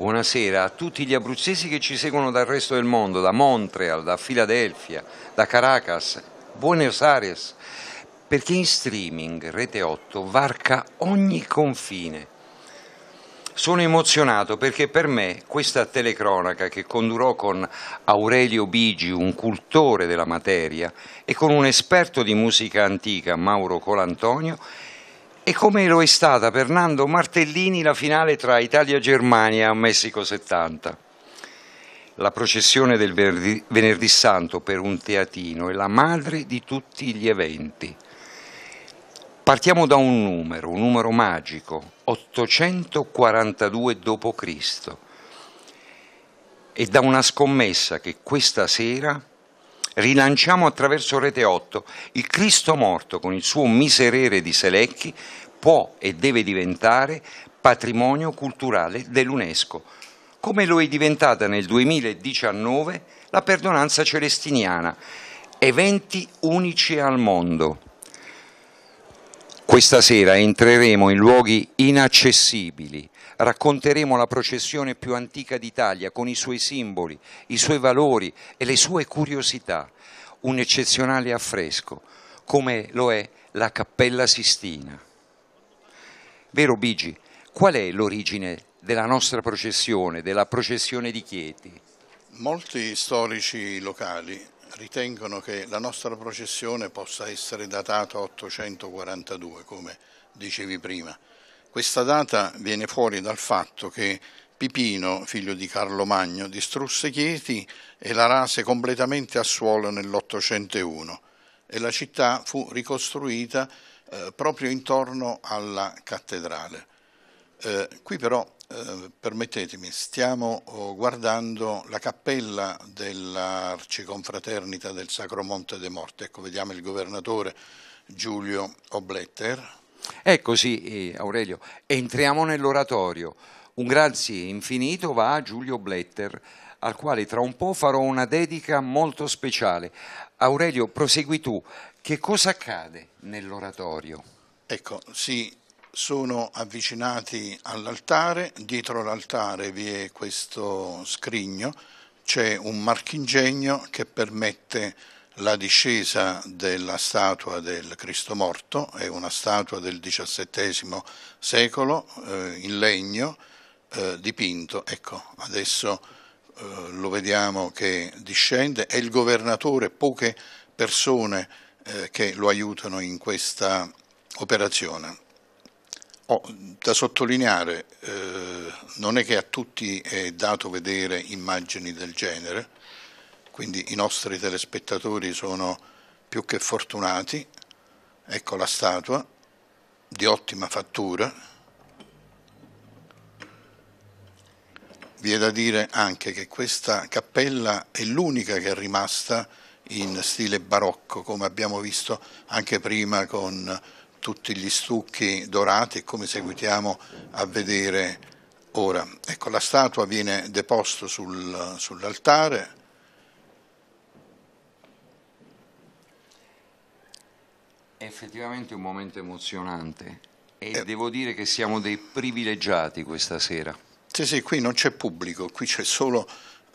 Buonasera a tutti gli abruzzesi che ci seguono dal resto del mondo, da Montreal, da Filadelfia, da Caracas, Buenos Aires, perché in streaming Rete 8 varca ogni confine. Sono emozionato perché per me questa telecronaca che condurrò con Aurelio Bigi, un cultore della materia, e con un esperto di musica antica, Mauro Colantonio, e come lo è stata per Nando Martellini la finale tra Italia Germania a Messico 70? La processione del venerdì, venerdì Santo per un teatino è la madre di tutti gli eventi. Partiamo da un numero, un numero magico, 842 d.C. e da una scommessa che questa sera rilanciamo attraverso Rete 8 il Cristo morto con il suo miserere di Selecchi può e deve diventare patrimonio culturale dell'UNESCO, come lo è diventata nel 2019 la perdonanza celestiniana, eventi unici al mondo. Questa sera entreremo in luoghi inaccessibili, racconteremo la processione più antica d'Italia con i suoi simboli, i suoi valori e le sue curiosità, un eccezionale affresco, come lo è la Cappella Sistina. Vero Bigi, qual è l'origine della nostra processione, della processione di Chieti? Molti storici locali ritengono che la nostra processione possa essere datata a 842, come dicevi prima, questa data viene fuori dal fatto che Pipino, figlio di Carlo Magno, distrusse Chieti e la rase completamente a suolo nell'801 e la città fu ricostruita eh, proprio intorno alla cattedrale. Eh, qui però, eh, permettetemi, stiamo oh, guardando la cappella dell'Arciconfraternita del Sacro Monte dei Morti. Ecco, vediamo il governatore Giulio Obletter Eccoci, eh, Aurelio, entriamo nell'oratorio. Un grazie infinito va a Giulio Bletter, al quale tra un po' farò una dedica molto speciale. Aurelio, prosegui tu. Che cosa accade nell'oratorio? Ecco, sì, sono avvicinati all'altare, dietro l'altare vi è questo scrigno, c'è un marchingegno che permette la discesa della statua del Cristo morto, è una statua del XVII secolo eh, in legno eh, dipinto, ecco adesso eh, lo vediamo che discende, è il governatore, poche persone eh, che lo aiutano in questa operazione. Oh, da sottolineare, eh, non è che a tutti è dato vedere immagini del genere, quindi i nostri telespettatori sono più che fortunati, ecco la statua di ottima fattura. Vi è da dire anche che questa cappella è l'unica che è rimasta in stile barocco, come abbiamo visto anche prima con tutti gli stucchi dorati, e come seguitiamo a vedere ora. Ecco, la statua viene deposta sul, sull'altare È effettivamente un momento emozionante e eh. devo dire che siamo dei privilegiati questa sera. Sì, sì, qui non c'è pubblico, qui c'è solo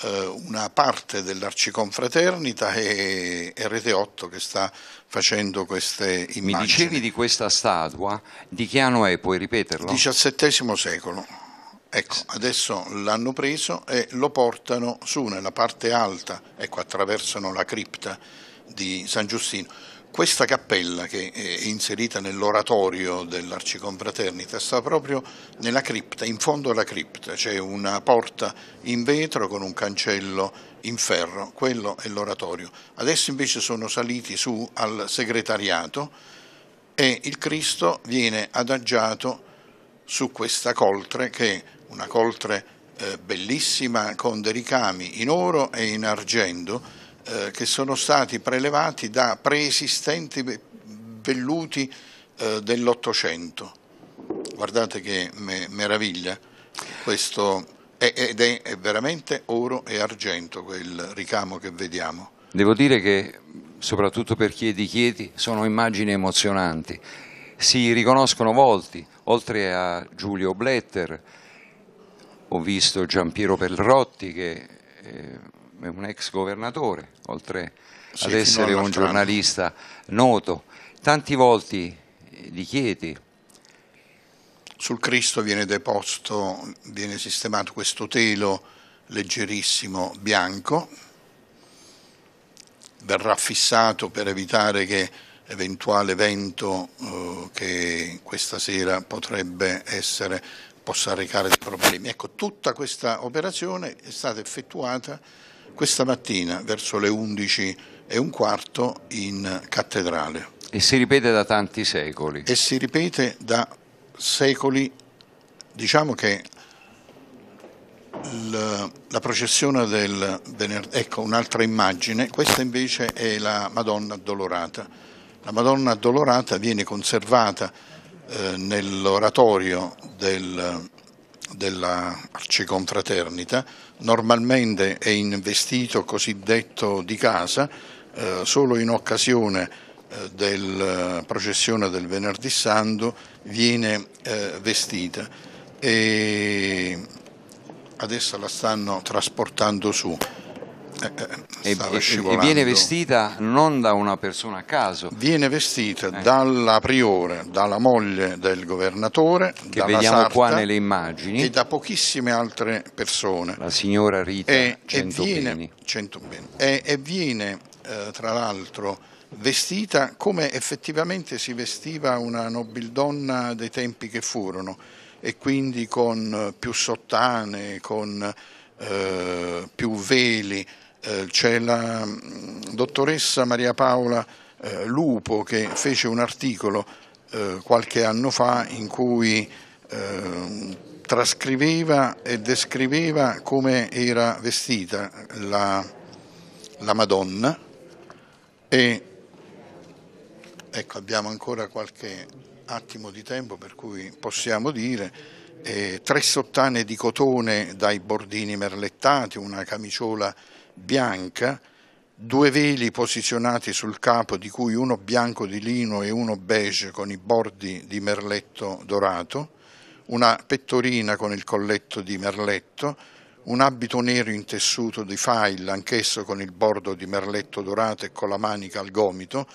eh, una parte dell'Arciconfraternita e Rete 8 che sta facendo queste immagini. Mi dicevi di questa statua, di che anno è? Puoi ripeterlo? XVII secolo. Ecco, adesso l'hanno preso e lo portano su nella parte alta, ecco, attraversano la cripta di San Giustino questa cappella che è inserita nell'oratorio dell'Arciconfraternita sta proprio nella cripta, in fondo alla cripta, c'è una porta in vetro con un cancello in ferro, quello è l'oratorio. Adesso invece sono saliti su al segretariato e il Cristo viene adagiato su questa coltre che è una coltre eh, bellissima con dei ricami in oro e in argento eh, che sono stati prelevati da preesistenti velluti eh, dell'Ottocento. Guardate che me meraviglia questo è, ed è, è veramente oro e argento quel ricamo che vediamo. Devo dire che soprattutto per chi è di Chieti sono immagini emozionanti. Si riconoscono volti, oltre a Giulio Bletter, ho visto Giampiero Pelrotti che eh, un ex governatore, oltre sì, ad essere un giornalista noto. Tanti volti li chiedi. Sul Cristo viene deposto, viene sistemato questo telo leggerissimo bianco, verrà fissato per evitare che eventuale vento eh, che questa sera potrebbe essere possa arrecare dei problemi. Ecco, tutta questa operazione è stata effettuata questa mattina verso le 11 e un quarto in cattedrale. E si ripete da tanti secoli. E si ripete da secoli, diciamo che la processione del venerdì, ecco un'altra immagine, questa invece è la Madonna addolorata. La Madonna addolorata viene conservata eh, nell'oratorio del, della Arciconfraternita Normalmente è in vestito cosiddetto di casa eh, solo in occasione eh, della eh, processione del venerdì santo viene eh, vestita e adesso la stanno trasportando su. Eh, eh, e, e, viene vestita non da una persona a caso. Viene vestita eh. dalla priore, dalla moglie del governatore, che vediamo Sarta, qua nelle immagini, e da pochissime altre persone. La signora Rita e, Centobeni. E, e viene, eh, tra l'altro, vestita come effettivamente si vestiva una nobildonna dei tempi che furono e quindi con eh, più sottane, con eh, più veli, eh, c'è la mm, dottoressa Maria Paola eh, Lupo che fece un articolo eh, qualche anno fa in cui trascriveva e descriveva come era vestita la, la Madonna e ecco abbiamo ancora qualche attimo di tempo per cui possiamo dire eh, tre sottane di cotone dai bordini merlettati, una camiciola bianca, due veli posizionati sul capo di cui uno bianco di lino e uno beige con i bordi di merletto dorato, una pettorina con il colletto di merletto, un abito nero in tessuto di file, anch'esso con il bordo di merletto dorato e con la manica al gomito,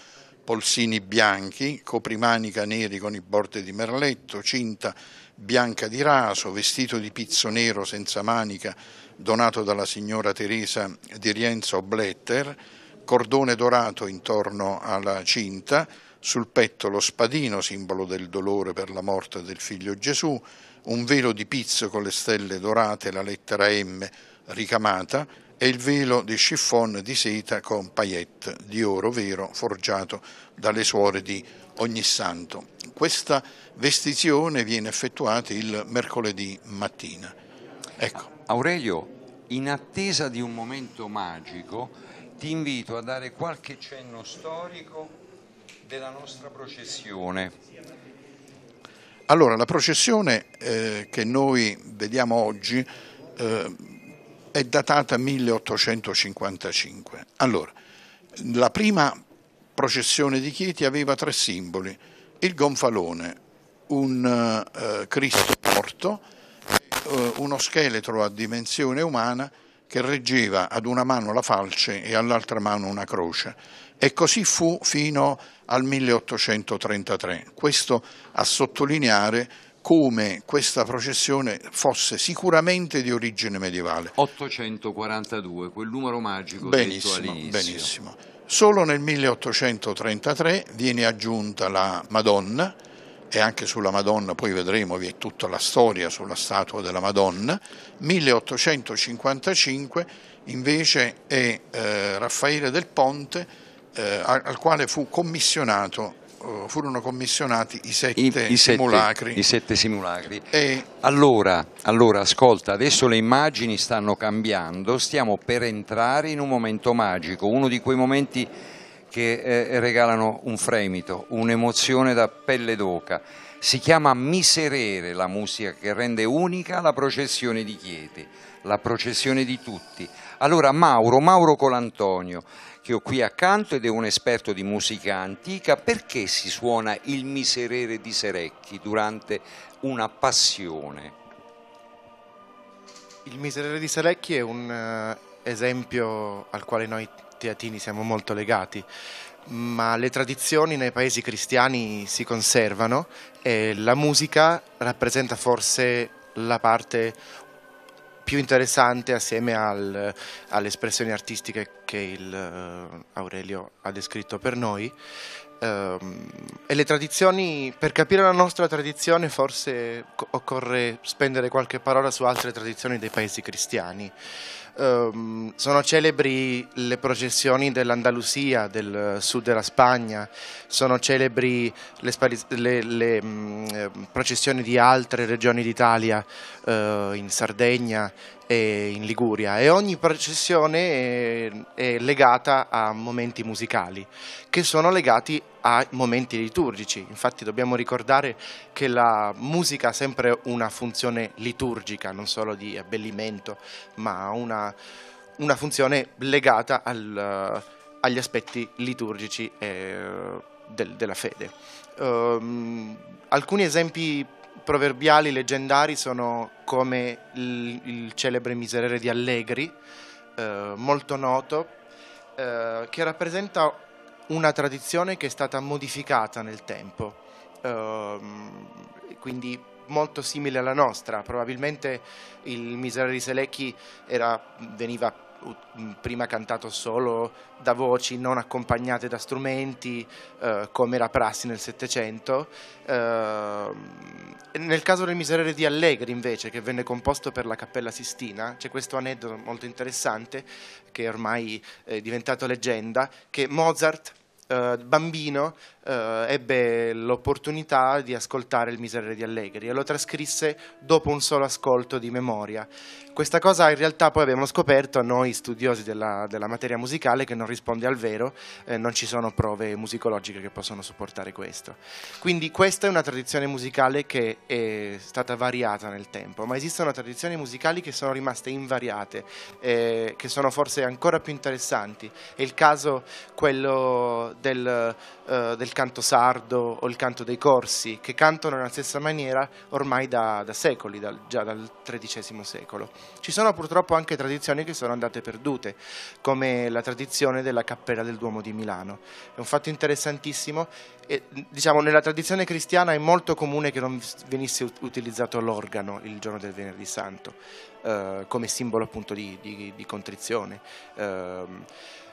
polsini bianchi, coprimanica neri con i bordi di merletto, cinta bianca di raso, vestito di pizzo nero senza manica donato dalla signora Teresa di Rienzo Bletter, cordone dorato intorno alla cinta, sul petto lo spadino, simbolo del dolore per la morte del figlio Gesù, un velo di pizzo con le stelle dorate la lettera M ricamata, e il velo di chiffon di seta con paillette di oro vero forgiato dalle suore di ogni santo. Questa vestizione viene effettuata il mercoledì mattina. Ecco. Aurelio, in attesa di un momento magico, ti invito a dare qualche cenno storico della nostra processione. Allora, la processione eh, che noi vediamo oggi eh, è datata 1855. Allora, la prima processione di Chieti aveva tre simboli, il gonfalone, un eh, Cristo morto, eh, uno scheletro a dimensione umana che reggeva ad una mano la falce e all'altra mano una croce. E così fu fino al 1833. Questo a sottolineare come questa processione fosse sicuramente di origine medievale. 842, quel numero magico benissimo, Benissimo. Solo nel 1833 viene aggiunta la Madonna e anche sulla Madonna, poi vedremo, vi è tutta la storia sulla statua della Madonna. 1855 invece è eh, Raffaele del Ponte eh, al quale fu commissionato eh, furono commissionati i sette, I, i simulacri. I sette simulacri. E... Allora, allora, ascolta, adesso le immagini stanno cambiando, stiamo per entrare in un momento magico, uno di quei momenti che eh, regalano un fremito, un'emozione da pelle d'oca. Si chiama Miserere la musica che rende unica la processione di Chieti, la processione di tutti. Allora Mauro, Mauro Colantonio, che ho qui accanto ed è un esperto di musica antica, perché si suona il miserere di Serecchi durante una passione? Il miserere di Serecchi è un eh, esempio al quale noi teatini siamo molto legati, ma le tradizioni nei paesi cristiani si conservano e la musica rappresenta forse la parte più interessante assieme al, alle espressioni artistiche che il, eh, Aurelio ha descritto per noi. Ehm, e le tradizioni, per capire la nostra tradizione forse occorre spendere qualche parola su altre tradizioni dei paesi cristiani ehm, sono celebri le processioni dell'Andalusia, del sud della Spagna, sono celebri le, le, le mh, mm, eh, processioni di altre regioni d'Italia, eh, in Sardegna, in Liguria e ogni processione è, legata a momenti musicali che sono legati a momenti liturgici. Infatti dobbiamo ricordare che la musica ha sempre una funzione liturgica, non solo di abbellimento, ma una, una, funzione legata al, agli aspetti liturgici e, eh, del, della fede. Um, alcuni esempi proverbiali, leggendari sono come il, il celebre miserere di Allegri, eh, molto noto, eh, che rappresenta una tradizione che è stata modificata nel tempo, eh, quindi molto simile alla nostra. Probabilmente il miserere di Selecchi era, veniva prima cantato solo da voci non accompagnate da strumenti, eh, come era prassi nel Settecento. Eh, nel caso del Miserere di Allegri, invece, che venne composto per la Cappella Sistina, c'è questo aneddoto molto interessante, che ormai è diventato leggenda, che Mozart Uh, bambino uh, ebbe l'opportunità di ascoltare il Miserere di Allegri e lo trascrisse dopo un solo ascolto di memoria. Questa cosa in realtà poi abbiamo scoperto noi studiosi della, della materia musicale che non risponde al vero, eh, non ci sono prove musicologiche che possono supportare questo. Quindi questa è una tradizione musicale che è stata variata nel tempo, ma esistono tradizioni musicali che sono rimaste invariate, eh, che sono forse ancora più interessanti. È il caso quello del, eh, del canto sardo o il canto dei corsi, che cantano nella stessa maniera ormai da, da secoli, da, già dal XIII secolo. Ci sono purtroppo anche tradizioni che sono andate perdute, come la tradizione della Cappella del Duomo di Milano. È un fatto interessantissimo e, diciamo, nella tradizione cristiana è molto comune che non venisse utilizzato l'organo il giorno del Venerdì Santo, eh, come simbolo appunto di, di, di contrizione. Eh,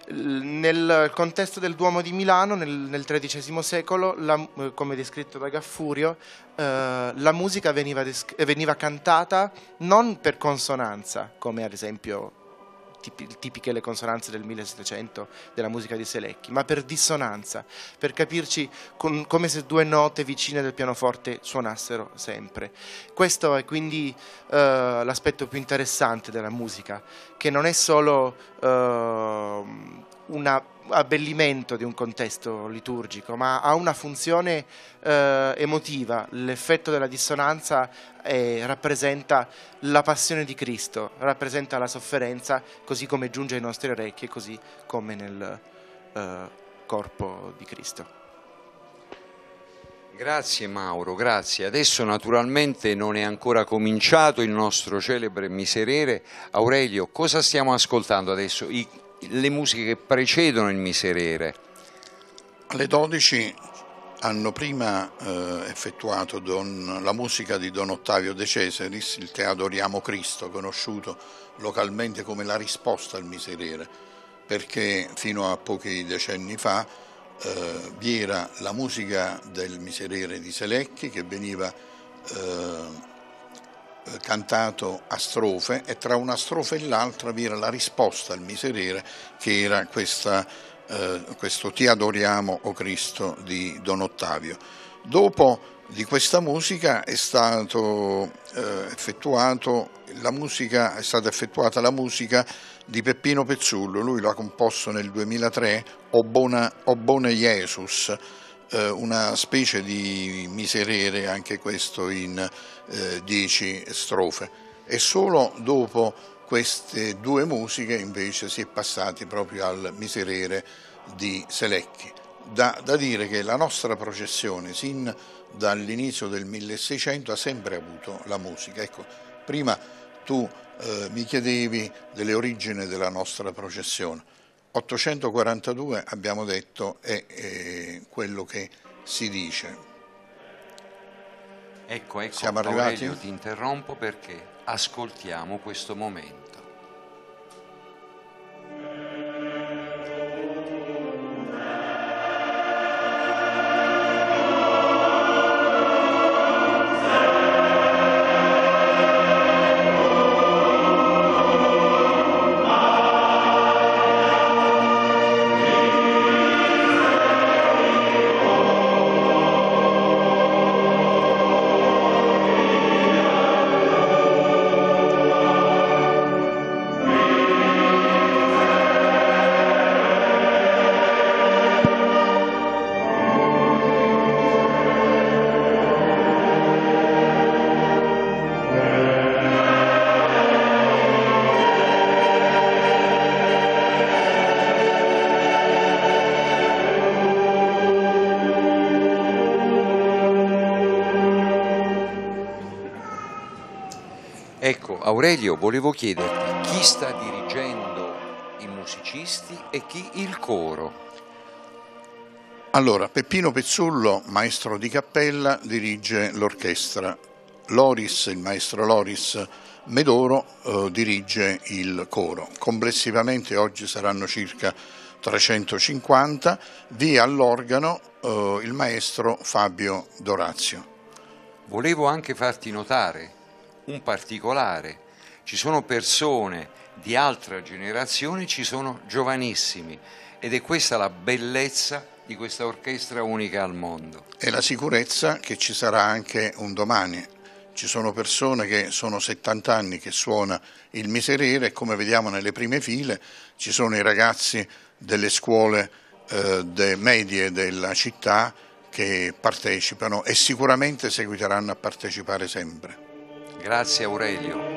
nel contesto del Duomo di Milano, nel, nel XIII secolo, la, eh, come descritto da Gaffurio, eh, la musica veniva, veniva cantata non per consonanza, come ad esempio tipiche le consonanze del 1700 della musica di Selecchi, ma per dissonanza, per capirci con, come se due note vicine del pianoforte suonassero sempre. Questo è quindi uh, l'aspetto più interessante della musica, che non è solo uh, una abbellimento di un contesto liturgico, ma ha una funzione eh, emotiva. L'effetto della dissonanza è, eh, rappresenta la passione di Cristo, rappresenta la sofferenza, così come giunge ai nostri orecchi, così come nel eh, corpo di Cristo. Grazie Mauro, grazie. Adesso naturalmente non è ancora cominciato il nostro celebre miserere. Aurelio, cosa stiamo ascoltando adesso? I le musiche che precedono il miserere. Alle 12 hanno prima eh, effettuato don, la musica di Don Ottavio De Cesaris, il teatro Riamo Cristo, conosciuto localmente come la risposta al miserere, perché fino a pochi decenni fa eh, vi era la musica del miserere di Selecchi che veniva eh, cantato a strofe e tra una strofe e l'altra vi era la risposta al miserere che era questa, eh, questo Ti adoriamo, o Cristo, di Don Ottavio. Dopo di questa musica è, stato, eh, musica, è stata effettuata la musica di Peppino Pezzullo, lui l'ha composto nel 2003, O Bona, o Bona Jesus, eh, una specie di miserere, anche questo in eh, dieci strofe. E solo dopo queste due musiche invece si è passati proprio al miserere di Selecchi. Da, da dire che la nostra processione sin dall'inizio del 1600 ha sempre avuto la musica. Ecco, prima tu eh, mi chiedevi delle origini della nostra processione. 842 abbiamo detto è, è eh, quello che si dice. Ecco, ecco, Siamo arrivati? Aurelio, ti interrompo perché ascoltiamo questo momento. Aurelio, volevo chiederti chi sta dirigendo i musicisti e chi il coro? Allora, Peppino Pezzullo, maestro di cappella, dirige l'orchestra. Loris, il maestro Loris Medoro, eh, dirige il coro. Complessivamente oggi saranno circa 350, vi all'organo eh, il maestro Fabio Dorazio. Volevo anche farti notare un particolare ci sono persone di altra generazione, ci sono giovanissimi ed è questa la bellezza di questa orchestra unica al mondo. E la sicurezza che ci sarà anche un domani. Ci sono persone che sono 70 anni che suona il miserere e come vediamo nelle prime file ci sono i ragazzi delle scuole eh, de medie della città che partecipano e sicuramente seguiteranno a partecipare sempre. Grazie Aurelio.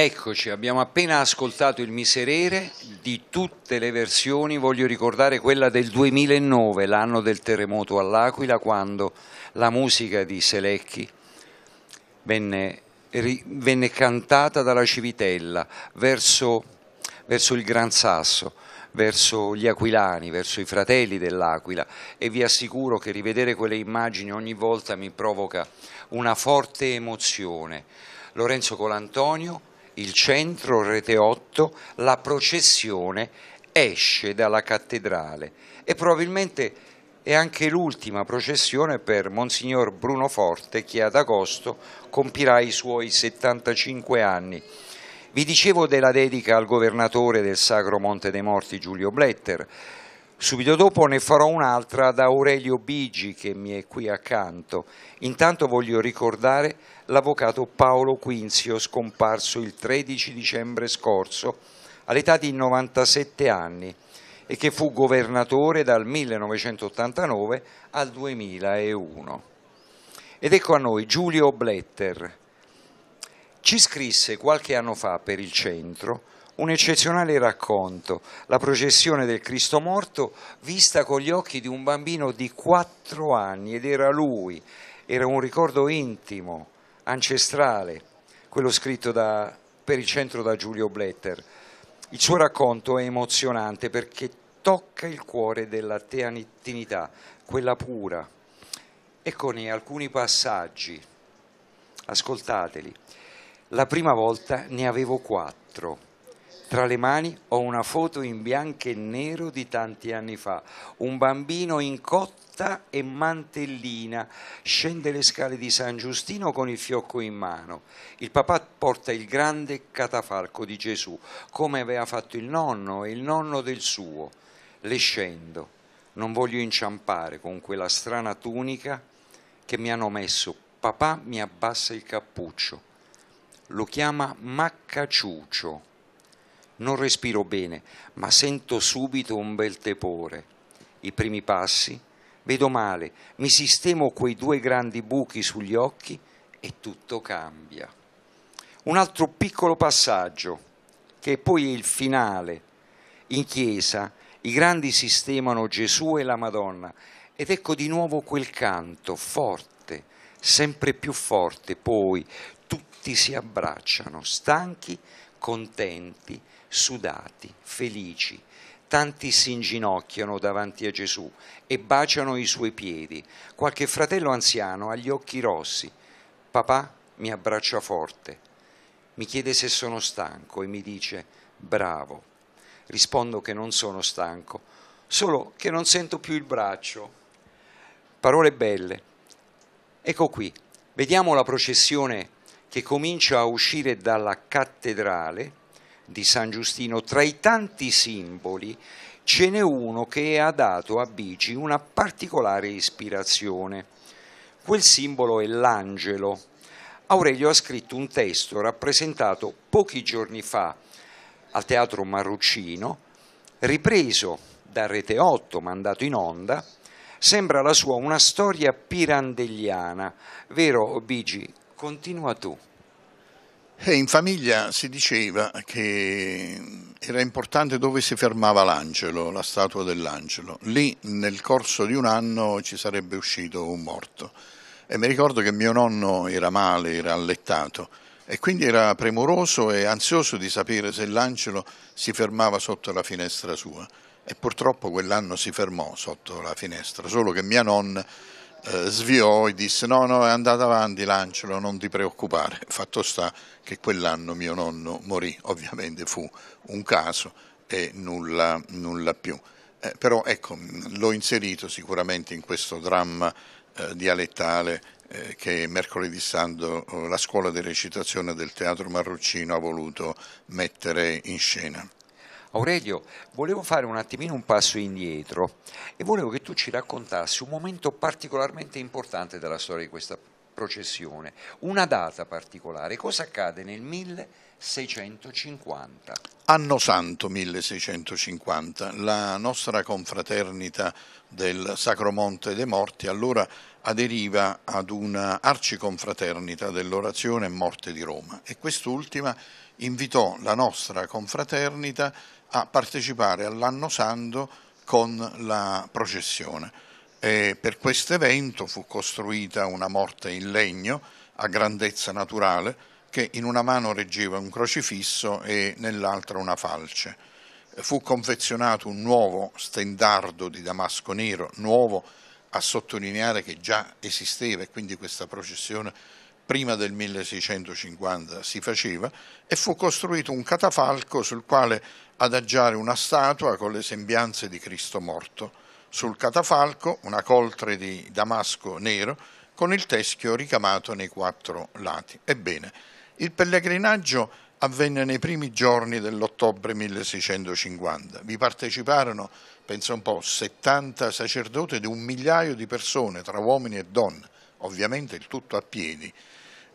Eccoci, abbiamo appena ascoltato il miserere di tutte le versioni, voglio ricordare quella del 2009, l'anno del terremoto all'Aquila, quando la musica di Selecchi venne, venne cantata dalla Civitella verso, verso il Gran Sasso, verso gli aquilani, verso i fratelli dell'Aquila e vi assicuro che rivedere quelle immagini ogni volta mi provoca una forte emozione. Lorenzo Colantonio il centro Rete 8, la processione esce dalla cattedrale e probabilmente è anche l'ultima processione per Monsignor Bruno Forte che ad agosto compirà i suoi 75 anni. Vi dicevo della dedica al governatore del Sacro Monte dei Morti Giulio Bletter, Subito dopo ne farò un'altra da Aurelio Bigi che mi è qui accanto. Intanto voglio ricordare l'avvocato Paolo Quinzio, scomparso il 13 dicembre scorso all'età di 97 anni e che fu governatore dal 1989 al 2001. Ed ecco a noi Giulio Bletter. Ci scrisse qualche anno fa per il centro un eccezionale racconto, la processione del Cristo morto vista con gli occhi di un bambino di 4 anni ed era lui, era un ricordo intimo ancestrale, quello scritto da, per il centro da Giulio Bletter. Il suo racconto è emozionante perché tocca il cuore della teanittinità, quella pura. Ecco, e con alcuni passaggi, ascoltateli. La prima volta ne avevo quattro. Tra le mani ho una foto in bianco e nero di tanti anni fa, un bambino in cotto Costa e Mantellina. Scende le scale di San Giustino con il fiocco in mano. Il papà porta il grande catafalco di Gesù, come aveva fatto il nonno e il nonno del suo. Le scendo. Non voglio inciampare con quella strana tunica che mi hanno messo. Papà mi abbassa il cappuccio. Lo chiama Maccaciuccio. Non respiro bene, ma sento subito un bel tepore. I primi passi, vedo male, mi sistemo quei due grandi buchi sugli occhi e tutto cambia. Un altro piccolo passaggio, che è poi il finale. In chiesa i grandi sistemano Gesù e la Madonna ed ecco di nuovo quel canto forte, sempre più forte, poi tutti si abbracciano, stanchi, contenti, sudati, felici tanti si inginocchiano davanti a Gesù e baciano i suoi piedi. Qualche fratello anziano ha gli occhi rossi. Papà mi abbraccia forte, mi chiede se sono stanco e mi dice bravo. Rispondo che non sono stanco, solo che non sento più il braccio. Parole belle. Ecco qui, vediamo la processione che comincia a uscire dalla cattedrale di San Giustino, tra i tanti simboli ce n'è uno che ha dato a Bici una particolare ispirazione. Quel simbolo è l'angelo. Aurelio ha scritto un testo rappresentato pochi giorni fa al Teatro Marruccino, ripreso da Rete 8, mandato in onda, sembra la sua una storia pirandelliana. Vero, Bigi? Continua tu. E eh, in famiglia si diceva che era importante dove si fermava l'angelo, la statua dell'angelo. Lì nel corso di un anno ci sarebbe uscito un morto. E mi ricordo che mio nonno era male, era allettato e quindi era premuroso e ansioso di sapere se l'angelo si fermava sotto la finestra sua. E purtroppo quell'anno si fermò sotto la finestra, solo che mia nonna eh, sviò e disse no, no, è andato avanti Lancelo, non ti preoccupare. Fatto sta che quell'anno mio nonno morì, ovviamente fu un caso e nulla, nulla più. Eh, però ecco, l'ho inserito sicuramente in questo dramma eh, dialettale eh, che mercoledì santo oh, la scuola di recitazione del teatro marruccino ha voluto mettere in scena. Aurelio, volevo fare un attimino un passo indietro e volevo che tu ci raccontassi un momento particolarmente importante della storia di questa processione, una data particolare. Cosa accade nel 1650? Anno Santo 1650, la nostra confraternita del Sacro Monte dei Morti allora aderiva ad una arciconfraternita dell'orazione morte di Roma e quest'ultima invitò la nostra confraternita a a partecipare all'anno santo con la processione. E per questo evento fu costruita una morte in legno a grandezza naturale che in una mano reggeva un crocifisso e nell'altra una falce. Fu confezionato un nuovo stendardo di damasco nero, nuovo a sottolineare che già esisteva e quindi questa processione prima del 1650 si faceva, e fu costruito un catafalco sul quale adagiare una statua con le sembianze di Cristo morto, sul catafalco una coltre di damasco nero con il teschio ricamato nei quattro lati. Ebbene, il pellegrinaggio avvenne nei primi giorni dell'ottobre 1650. Vi parteciparono, pensa un po', 70 sacerdoti ed un migliaio di persone, tra uomini e donne, ovviamente il tutto a piedi.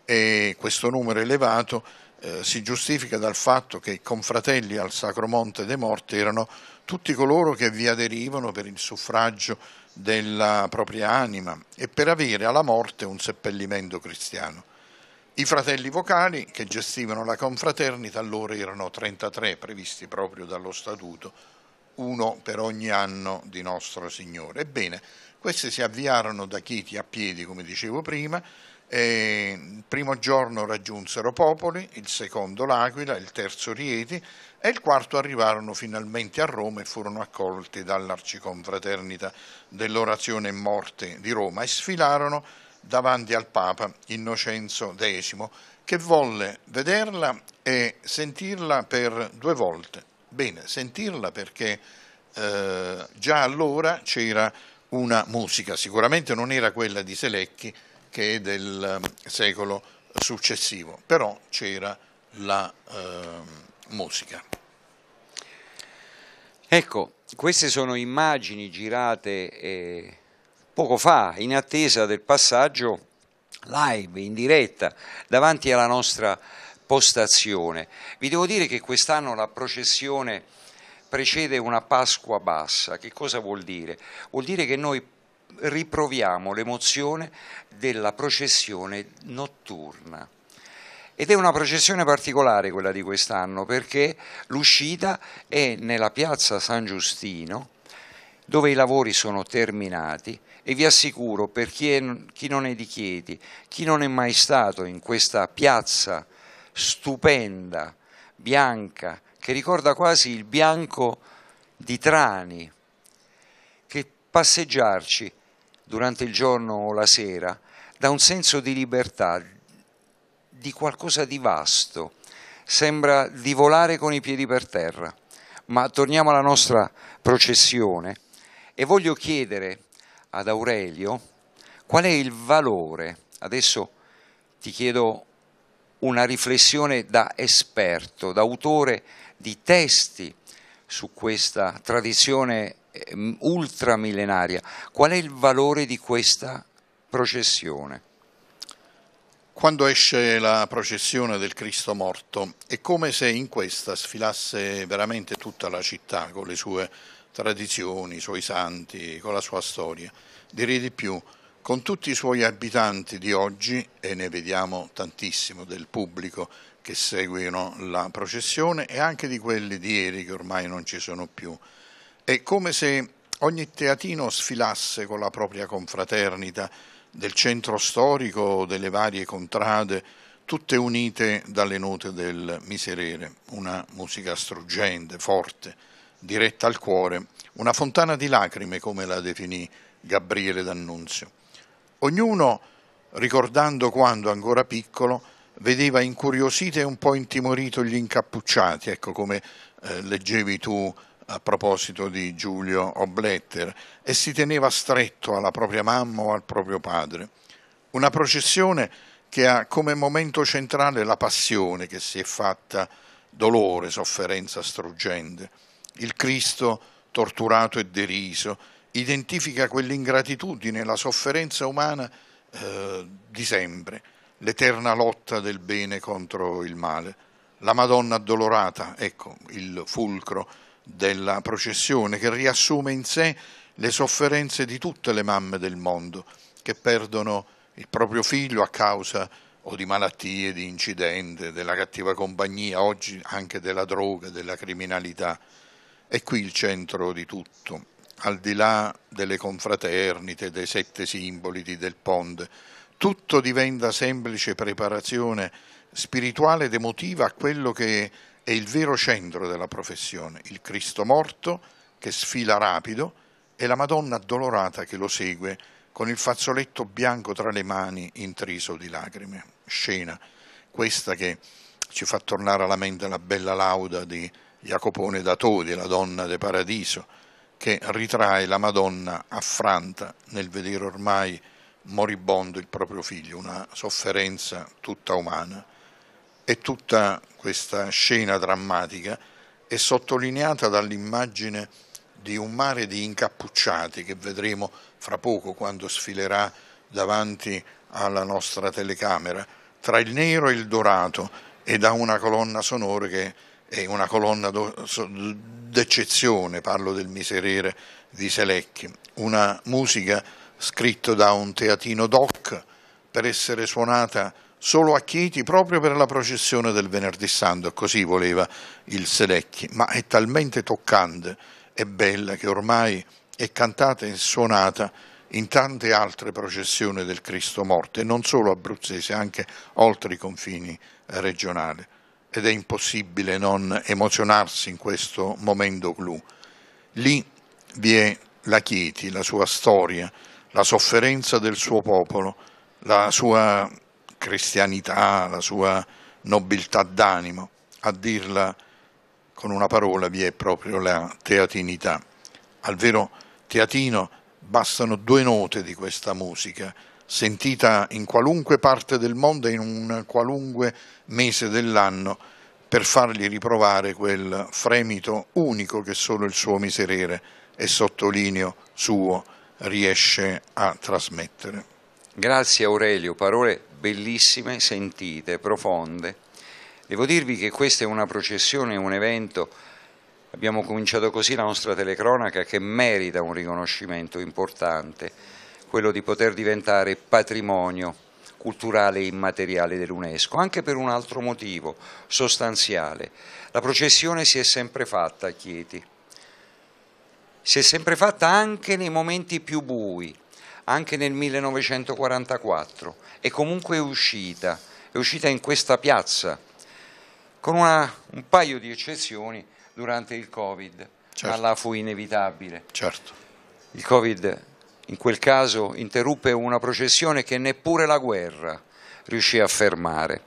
E questo numero elevato eh, si giustifica dal fatto che i confratelli al Sacromonte dei Morti erano tutti coloro che vi aderivano per il suffragio della propria anima e per avere alla morte un seppellimento cristiano. I fratelli vocali che gestivano la confraternita allora erano 33 previsti proprio dallo statuto, uno per ogni anno di Nostro Signore. Ebbene, questi si avviarono da Chiti a piedi, come dicevo prima, e il primo giorno raggiunsero Popoli, il secondo L'Aquila, il terzo Rieti e il quarto arrivarono finalmente a Roma e furono accolti dall'arciconfraternita dell'orazione e morte di Roma e sfilarono davanti al Papa Innocenzo X che volle vederla e sentirla per due volte. Bene, sentirla perché eh, già allora c'era una musica, sicuramente non era quella di Selecchi, che è del ehm, secolo successivo, però c'era la eh, musica. Ecco, queste sono immagini girate eh, poco fa, in attesa del passaggio live, in diretta, davanti alla nostra postazione. Vi devo dire che quest'anno la processione precede una Pasqua bassa. Che cosa vuol dire? Vuol dire che noi riproviamo l'emozione della processione notturna. Ed è una processione particolare quella di quest'anno perché l'uscita è nella piazza San Giustino dove i lavori sono terminati e vi assicuro per chi, è, chi non è di Chieti, chi non è mai stato in questa piazza stupenda, bianca, che ricorda quasi il bianco di Trani, che passeggiarci durante il giorno o la sera, da un senso di libertà, di qualcosa di vasto. Sembra di volare con i piedi per terra. Ma torniamo alla nostra processione e voglio chiedere ad Aurelio qual è il valore. Adesso ti chiedo una riflessione da esperto, da autore di testi su questa tradizione Ehm, ultramillenaria. Qual è il valore di questa processione? Quando esce la processione del Cristo morto è come se in questa sfilasse veramente tutta la città con le sue tradizioni, i suoi santi, con la sua storia. Direi di più, con tutti i suoi abitanti di oggi, e ne vediamo tantissimo del pubblico che seguono la processione e anche di quelli di ieri che ormai non ci sono più, è come se ogni teatino sfilasse con la propria confraternita del centro storico, delle varie contrade, tutte unite dalle note del miserere, una musica struggente, forte, diretta al cuore, una fontana di lacrime, come la definì Gabriele D'Annunzio. Ognuno, ricordando quando ancora piccolo, vedeva incuriosito e un po' intimorito gli incappucciati, ecco come eh, leggevi tu a proposito di Giulio Obletter, e si teneva stretto alla propria mamma o al proprio padre. Una processione che ha come momento centrale la passione che si è fatta dolore, sofferenza struggente. Il Cristo, torturato e deriso, identifica quell'ingratitudine, la sofferenza umana eh, di sempre, l'eterna lotta del bene contro il male. La Madonna addolorata, ecco il fulcro della processione che riassume in sé le sofferenze di tutte le mamme del mondo che perdono il proprio figlio a causa o di malattie, di incidente, della cattiva compagnia, oggi anche della droga, della criminalità. È qui il centro di tutto, al di là delle confraternite, dei sette simboli di Del Ponte. Tutto diventa semplice preparazione spirituale ed emotiva a quello che è il vero centro della professione, il Cristo morto che sfila rapido e la Madonna addolorata che lo segue con il fazzoletto bianco tra le mani intriso di lacrime. Scena questa che ci fa tornare alla mente la bella lauda di Jacopone da Todi, la donna del paradiso, che ritrae la Madonna affranta nel vedere ormai moribondo il proprio figlio, una sofferenza tutta umana e tutta questa scena drammatica è sottolineata dall'immagine di un mare di incappucciati che vedremo fra poco quando sfilerà davanti alla nostra telecamera, tra il nero e il dorato e da una colonna sonora che è una colonna d'eccezione, parlo del miserere di Selecchi, una musica scritta da un teatino doc per essere suonata solo a Chieti proprio per la processione del venerdì santo, così voleva il Selecchi, ma è talmente toccante e bella che ormai è cantata e suonata in tante altre processioni del Cristo morto, e non solo abruzzese, anche oltre i confini regionali. Ed è impossibile non emozionarsi in questo momento clou. Lì vi è la Chieti, la sua storia, la sofferenza del suo popolo, la sua cristianità, la sua nobiltà d'animo, a dirla con una parola vi è proprio la teatinità. Al vero teatino bastano due note di questa musica, sentita in qualunque parte del mondo e in un qualunque mese dell'anno, per fargli riprovare quel fremito unico che solo il suo miserere e sottolineo suo riesce a trasmettere. Grazie Aurelio, parole bellissime, sentite, profonde. Devo dirvi che questa è una processione, un evento, abbiamo cominciato così la nostra telecronaca, che merita un riconoscimento importante, quello di poter diventare patrimonio culturale e immateriale dell'UNESCO, anche per un altro motivo sostanziale. La processione si è sempre fatta a Chieti, si è sempre fatta anche nei momenti più bui, anche nel 1944 e comunque è uscita, è uscita in questa piazza, con una, un paio di eccezioni durante il Covid, certo. ma là fu inevitabile. Certo. Il Covid in quel caso interruppe una processione che neppure la guerra riuscì a fermare.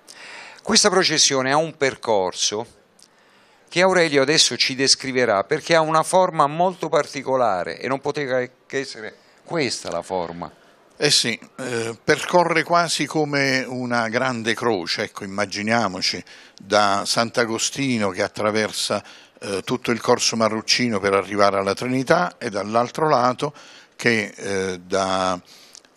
Questa processione ha un percorso che Aurelio adesso ci descriverà perché ha una forma molto particolare e non poteva che essere questa la forma. Eh sì, eh, percorre quasi come una grande croce, ecco, immaginiamoci, da Sant'Agostino che attraversa eh, tutto il corso Marruccino per arrivare alla Trinità e dall'altro lato che eh, da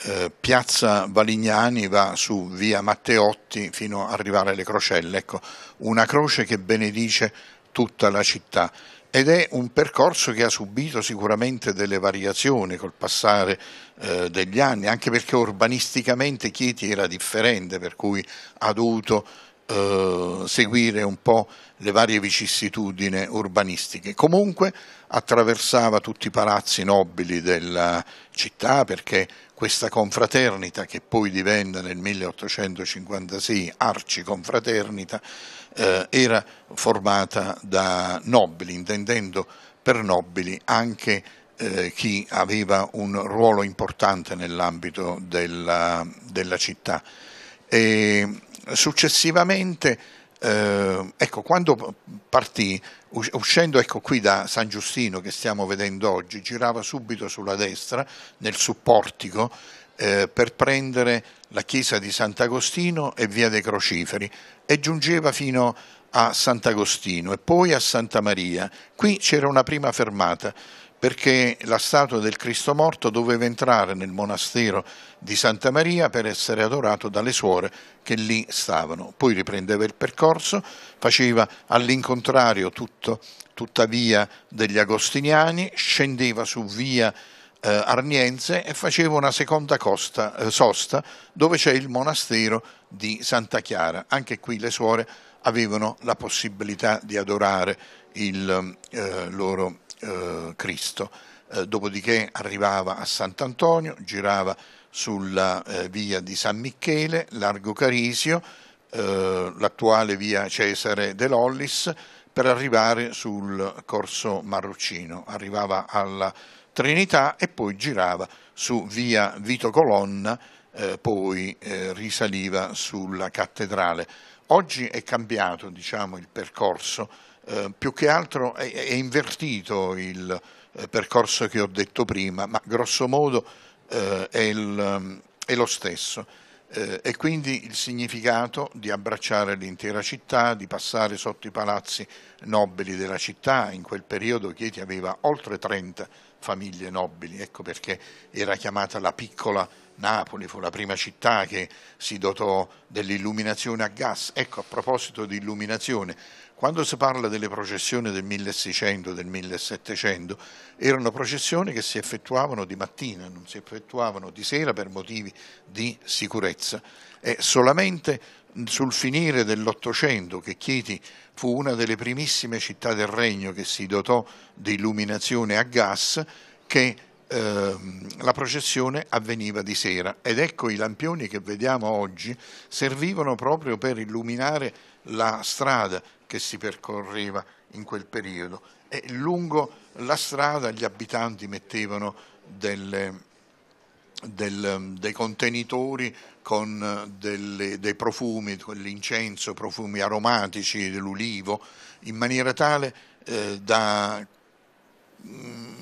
eh, Piazza Valignani va su via Matteotti fino ad arrivare alle Crocelle, ecco, una croce che benedice tutta la città ed è un percorso che ha subito sicuramente delle variazioni col passare eh, degli anni, anche perché urbanisticamente Chieti era differente, per cui ha dovuto eh, seguire un po' le varie vicissitudini urbanistiche. Comunque attraversava tutti i palazzi nobili della città perché questa confraternita che poi divenne nel 1856 arciconfraternita eh, era formata da nobili, intendendo per nobili anche eh, chi aveva un ruolo importante nell'ambito della, della, città. E successivamente, eh, ecco, quando partì, uscendo ecco qui da San Giustino che stiamo vedendo oggi, girava subito sulla destra nel supportico eh, per prendere la chiesa di Sant'Agostino e via dei Crociferi e giungeva fino a Sant'Agostino e poi a Santa Maria. Qui c'era una prima fermata perché la statua del Cristo morto doveva entrare nel monastero di Santa Maria per essere adorato dalle suore che lì stavano. Poi riprendeva il percorso, faceva all'incontrario tutta via degli agostiniani, scendeva su via eh, arniense e faceva una seconda costa, eh, sosta dove c'è il monastero di Santa Chiara. Anche qui le suore avevano la possibilità di adorare il eh, loro eh, Cristo. Eh, dopodiché arrivava a Sant'Antonio, girava sulla eh, via di San Michele, largo Carisio, l'attuale via Cesare de Lollis, per arrivare sul corso Marruccino. Arrivava alla Trinità e poi girava su via Vito Colonna, eh, poi eh, risaliva sulla cattedrale. Oggi è cambiato diciamo, il percorso, eh, più che altro è, è invertito il eh, percorso che ho detto prima, ma grosso modo eh, è, il, è, lo stesso. Eh, e quindi il significato di abbracciare l'intera città, di passare sotto i palazzi nobili della città, in quel periodo Chieti aveva oltre 30 famiglie nobili, ecco perché era chiamata la piccola Napoli, fu la prima città che si dotò dell'illuminazione a gas. Ecco, a proposito di illuminazione, quando si parla delle processioni del 1600, del 1700, erano processioni che si effettuavano di mattina, non si effettuavano di sera per motivi di sicurezza e solamente sul finire dell'Ottocento che Chieti fu una delle primissime città del regno che si dotò di illuminazione a gas che ehm, la processione avveniva di sera ed ecco i lampioni che vediamo oggi servivano proprio per illuminare la strada che si percorreva in quel periodo e lungo la strada gli abitanti mettevano delle, del, ehm, dei contenitori con eh, delle, dei profumi, l'incenso, profumi aromatici, dell'ulivo, in maniera tale eh, da, mm,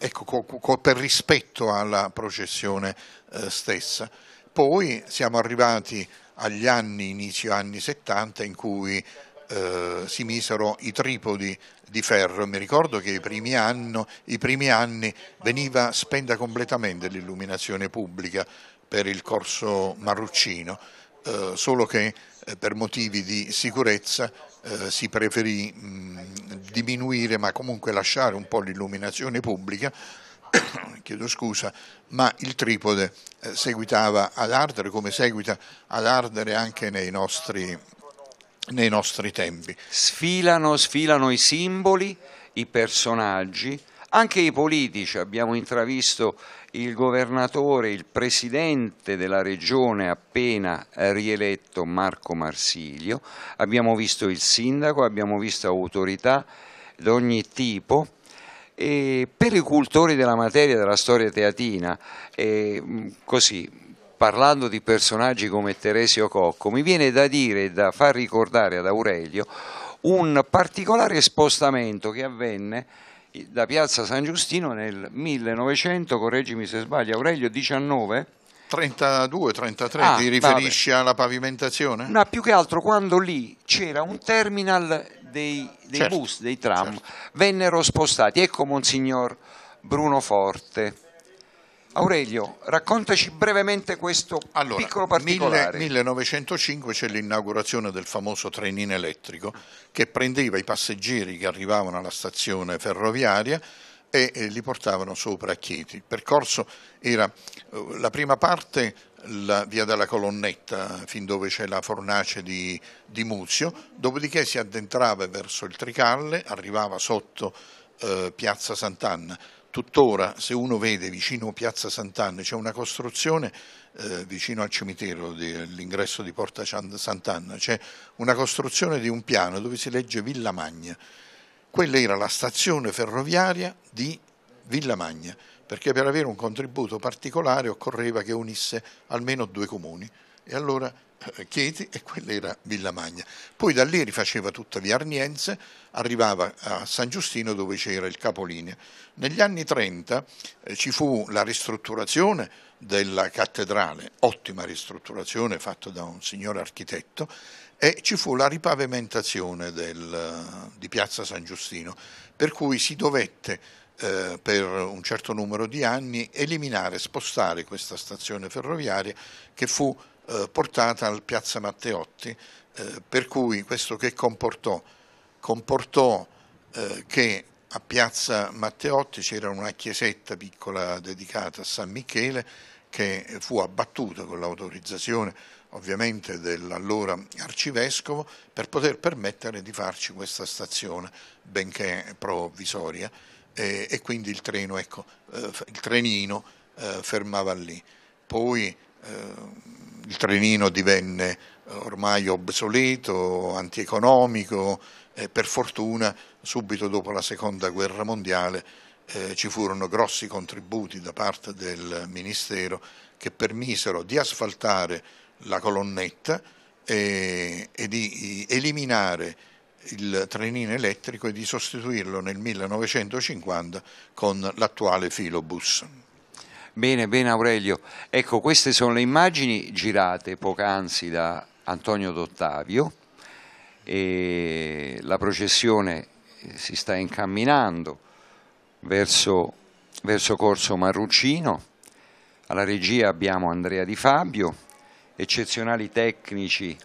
ecco, co, co, per rispetto alla processione eh, stessa. Poi siamo arrivati agli anni, inizio anni 70, in cui eh, si misero i tripodi di ferro. Mi ricordo che i primi, anno, i primi anni veniva spenta completamente l'illuminazione pubblica per il corso Marruccino, eh, solo che eh, per motivi di sicurezza eh, si preferì mh, diminuire ma comunque lasciare un po' l'illuminazione pubblica chiedo scusa, ma il tripode eh, seguitava ad ardere come seguita ad ardere anche nei nostri nei nostri tempi. Sfilano, sfilano i simboli, i personaggi, anche i politici. Abbiamo intravisto il governatore, il presidente della regione appena rieletto Marco Marsilio, abbiamo visto il sindaco, abbiamo visto autorità di ogni tipo. E per i cultori della materia della storia teatina, eh, così parlando di personaggi come Teresio Cocco, mi viene da dire e da far ricordare ad Aurelio un particolare spostamento che avvenne da Piazza San Giustino nel 1900, correggimi se sbaglio, Aurelio 19? 32, 33, ah, ti riferisci vabbè. alla pavimentazione? No, più che altro quando lì c'era un terminal dei, dei certo, bus, dei tram, certo. vennero spostati. Ecco Monsignor Bruno Forte Aurelio, raccontaci brevemente questo allora, piccolo particolare. Nel 1905 c'è l'inaugurazione del famoso trenino elettrico che prendeva i passeggeri che arrivavano alla stazione ferroviaria e li portavano sopra a Chieti. Il percorso era eh, la prima parte la via della Colonnetta, fin dove c'è la fornace di, di Muzio, dopodiché si addentrava verso il Tricalle, arrivava sotto eh, Piazza Sant'Anna, tuttora se uno vede vicino Piazza Sant'Anna c'è una costruzione eh, vicino al cimitero dell'ingresso di Porta Sant'Anna c'è una costruzione di un piano dove si legge Villa Magna quella era la stazione ferroviaria di Villa Magna perché per avere un contributo particolare occorreva che unisse almeno due comuni e allora eh, Chieti e quella era Villa Magna. Poi da lì rifaceva tutta via Arniense, arrivava a San Giustino dove c'era il capolinea. Negli anni 30 eh, ci fu la ristrutturazione della cattedrale, ottima ristrutturazione fatta da un signor architetto, e ci fu la ripavimentazione del, eh, di piazza San Giustino, per cui si dovette eh, per un certo numero di anni eliminare, spostare questa stazione ferroviaria che fu eh, portata al Piazza Matteotti, eh, per cui questo che comportò? Comportò eh, che a Piazza Matteotti c'era una chiesetta piccola dedicata a San Michele che fu abbattuta con l'autorizzazione ovviamente dell'allora arcivescovo per poter permettere di farci questa stazione benché provvisoria e, e quindi il treno, ecco, eh, il trenino eh, fermava lì. Poi eh, il trenino divenne eh, ormai obsoleto, antieconomico e per fortuna subito dopo la seconda guerra mondiale eh, ci furono grossi contributi da parte del Ministero che permisero di asfaltare la colonnetta e, e di eliminare il trenino elettrico e di sostituirlo nel 1950 con l'attuale filobus. Bene, bene Aurelio. Ecco, queste sono le immagini girate poc'anzi da Antonio D'Ottavio. E la processione eh, si sta incamminando verso, verso Corso Marruccino. Alla regia abbiamo Andrea Di Fabio, eccezionali tecnici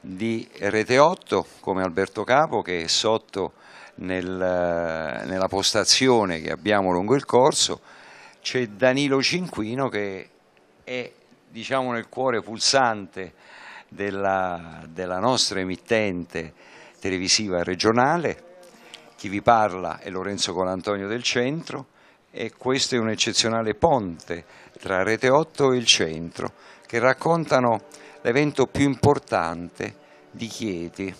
di Rete 8 come Alberto Capo che è sotto nel, eh, nella postazione che abbiamo lungo il corso c'è Danilo Cinquino che è diciamo, nel cuore pulsante della, della nostra emittente televisiva regionale. Chi vi parla è Lorenzo Colantonio del Centro e questo è un eccezionale ponte tra Rete 8 e il Centro che raccontano l'evento più importante di Chieti.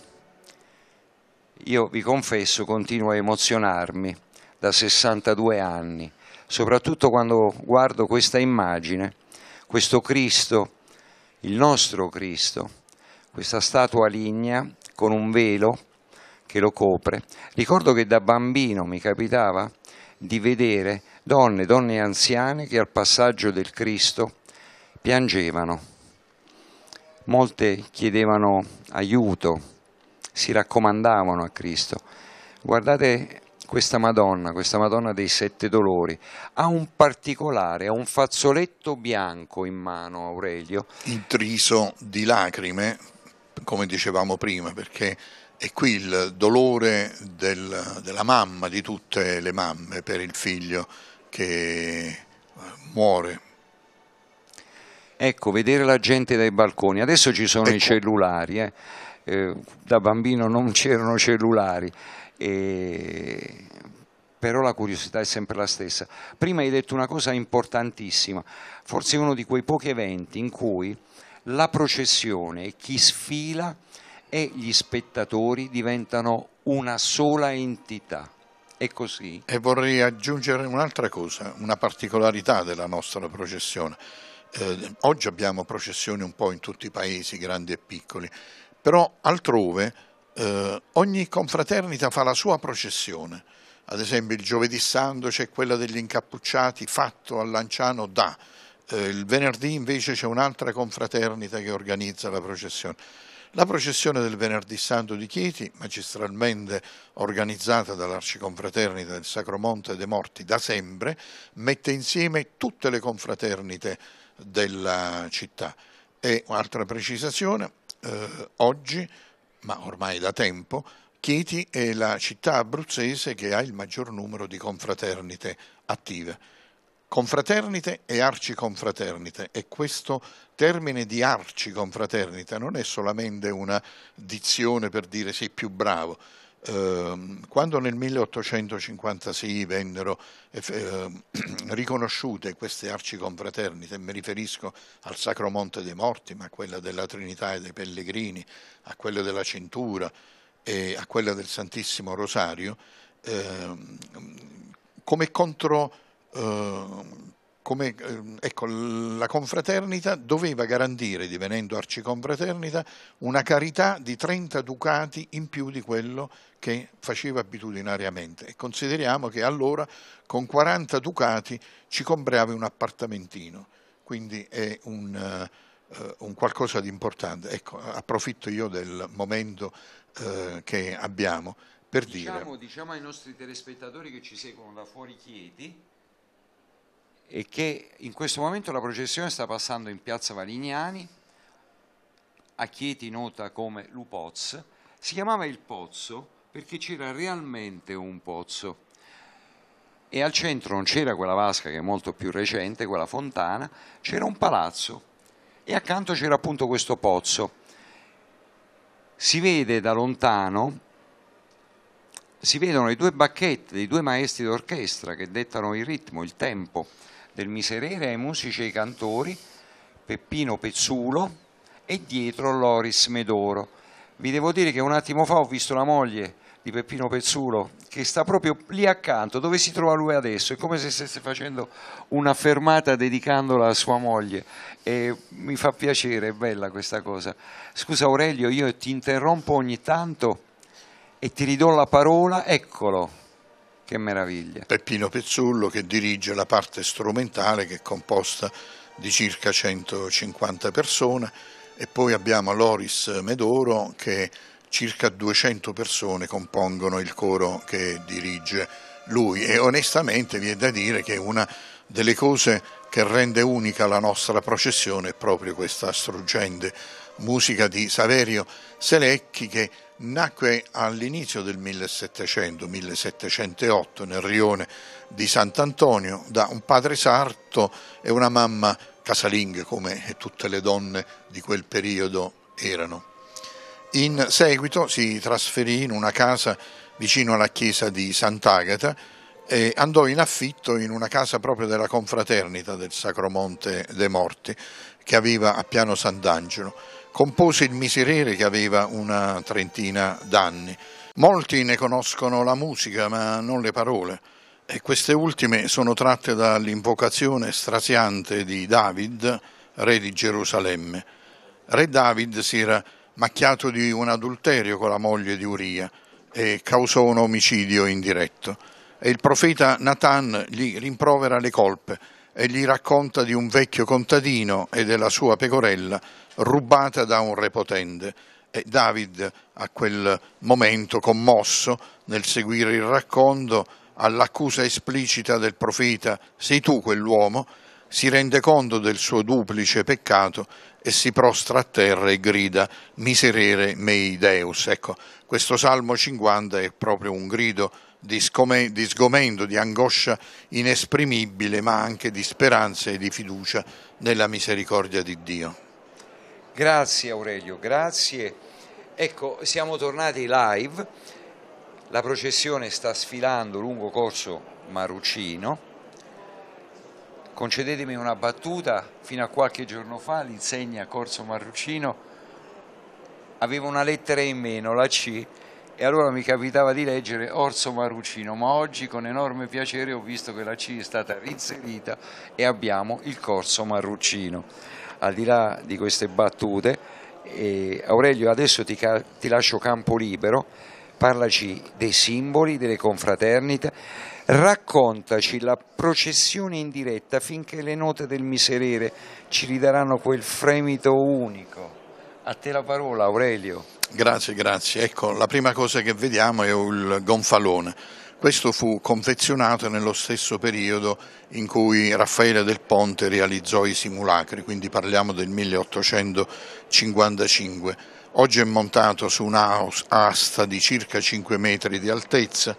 Io vi confesso, continuo a emozionarmi da 62 anni soprattutto quando guardo questa immagine, questo Cristo, il nostro Cristo, questa statua lignea con un velo che lo copre. Ricordo che da bambino mi capitava di vedere donne, donne anziane che al passaggio del Cristo piangevano. Molte chiedevano aiuto, si raccomandavano a Cristo. Guardate questa Madonna, questa Madonna dei Sette Dolori, ha un particolare, ha un fazzoletto bianco in mano, Aurelio. Intriso di lacrime, come dicevamo prima, perché è qui il dolore del, della mamma, di tutte le mamme, per il figlio che eh, muore. Ecco, vedere la gente dai balconi. Adesso ci sono ecco. i cellulari, eh. Eh, da bambino non c'erano cellulari. E... Però la curiosità è sempre la stessa. Prima hai detto una cosa importantissima, forse uno di quei pochi eventi in cui la processione, chi sfila e gli spettatori diventano una sola entità. È così. E vorrei aggiungere un'altra cosa, una particolarità della nostra processione. Eh, oggi abbiamo processioni un po' in tutti i paesi, grandi e piccoli, però altrove eh, ogni confraternita fa la sua processione. Ad esempio il giovedì santo c'è quella degli incappucciati fatto a Lanciano da, eh, il venerdì invece c'è un'altra confraternita che organizza la processione. La processione del venerdì santo di Chieti, magistralmente organizzata dall'arciconfraternita del Sacro Monte dei Morti da sempre, mette insieme tutte le confraternite della città. E un'altra precisazione, eh, oggi ma ormai da tempo, Chieti è la città abruzzese che ha il maggior numero di confraternite attive. Confraternite e arciconfraternite e questo termine di arciconfraternita non è solamente una dizione per dire sei più bravo, Ehm, quando nel 1856 vennero eh, ehm, riconosciute queste arciconfraternite, mi riferisco al Sacro Monte dei Morti, ma a quella della Trinità e dei Pellegrini, a quella della Cintura e a quella del Santissimo Rosario, ehm, come contro come, ehm, ecco, la confraternita doveva garantire, divenendo arciconfraternita, una carità di 30 ducati in più di quello che faceva abitudinariamente. E consideriamo che allora con 40 ducati ci compravi un appartamentino, quindi è un, uh, un qualcosa di importante. Ecco, approfitto io del momento uh, che abbiamo per diciamo, dire... Diciamo ai nostri telespettatori che ci seguono da fuori Chieti e che in questo momento la processione sta passando in piazza Valignani, a Chieti nota come Lupoz, si chiamava il Pozzo perché c'era realmente un pozzo e al centro non c'era quella vasca che è molto più recente, quella fontana, c'era un palazzo e accanto c'era appunto questo pozzo. Si vede da lontano si vedono i due bacchette dei due maestri d'orchestra che dettano il ritmo, il tempo del Miserere, ai musici e ai cantori Peppino Pezzulo e dietro Loris Medoro. Vi devo dire che un attimo fa ho visto la moglie di Peppino Pezzulo che sta proprio lì accanto dove si trova lui adesso è come se stesse facendo una fermata dedicandola a sua moglie e mi fa piacere, è bella questa cosa scusa Aurelio io ti interrompo ogni tanto e ti ridò la parola, eccolo che meraviglia. Peppino Pezzullo che dirige la parte strumentale che è composta di circa 150 persone e poi abbiamo Loris Medoro che circa 200 persone compongono il coro che dirige lui e onestamente vi è da dire che una delle cose che rende unica la nostra processione è proprio questa struggente musica di Saverio Selecchi che nacque all'inizio del 1700, 1708 nel rione di Sant'Antonio da un padre sarto e una mamma casalinghe come tutte le donne di quel periodo erano. In seguito si trasferì in una casa vicino alla chiesa di Sant'Agata e andò in affitto in una casa proprio della confraternita del Sacromonte dei Morti che aveva a Piano Sant'Angelo Compose il Miserere che aveva una trentina d'anni. Molti ne conoscono la musica ma non le parole e queste ultime sono tratte dall'invocazione straziante di David, re di Gerusalemme. Re David si era macchiato di un adulterio con la moglie di Uria e causò un omicidio indiretto e il profeta Natan gli rimprovera le colpe e gli racconta di un vecchio contadino e della sua pecorella rubata da un repotente. E David, a quel momento commosso nel seguire il racconto, all'accusa esplicita del profeta «Sei tu quell'uomo?», si rende conto del suo duplice peccato e si prostra a terra e grida miserere mei Deus. Ecco, questo Salmo 50 è proprio un grido di, scome, di sgomento, di angoscia inesprimibile, ma anche di speranza e di fiducia nella misericordia di Dio. Grazie Aurelio, grazie. Ecco, siamo tornati live, la processione sta sfilando lungo Corso Marucino. Concedetemi una battuta, fino a qualche giorno fa l'insegna Corso Marrucino aveva una lettera in meno, la C, e allora mi capitava di leggere Orso Marucino, ma oggi con enorme piacere ho visto che la C è stata rinserita e abbiamo il corso Marrucino. Al di là di queste battute, eh, Aurelio adesso ti, ti lascio campo libero, parlaci dei simboli, delle confraternite, raccontaci la processione in diretta finché le note del miserere ci ridaranno quel fremito unico. A te la parola Aurelio. Grazie, grazie. Ecco, la prima cosa che vediamo è il gonfalone. Questo fu confezionato nello stesso periodo in cui Raffaele del Ponte realizzò i simulacri, quindi parliamo del 1855. Oggi è montato su un'asta di circa 5 metri di altezza,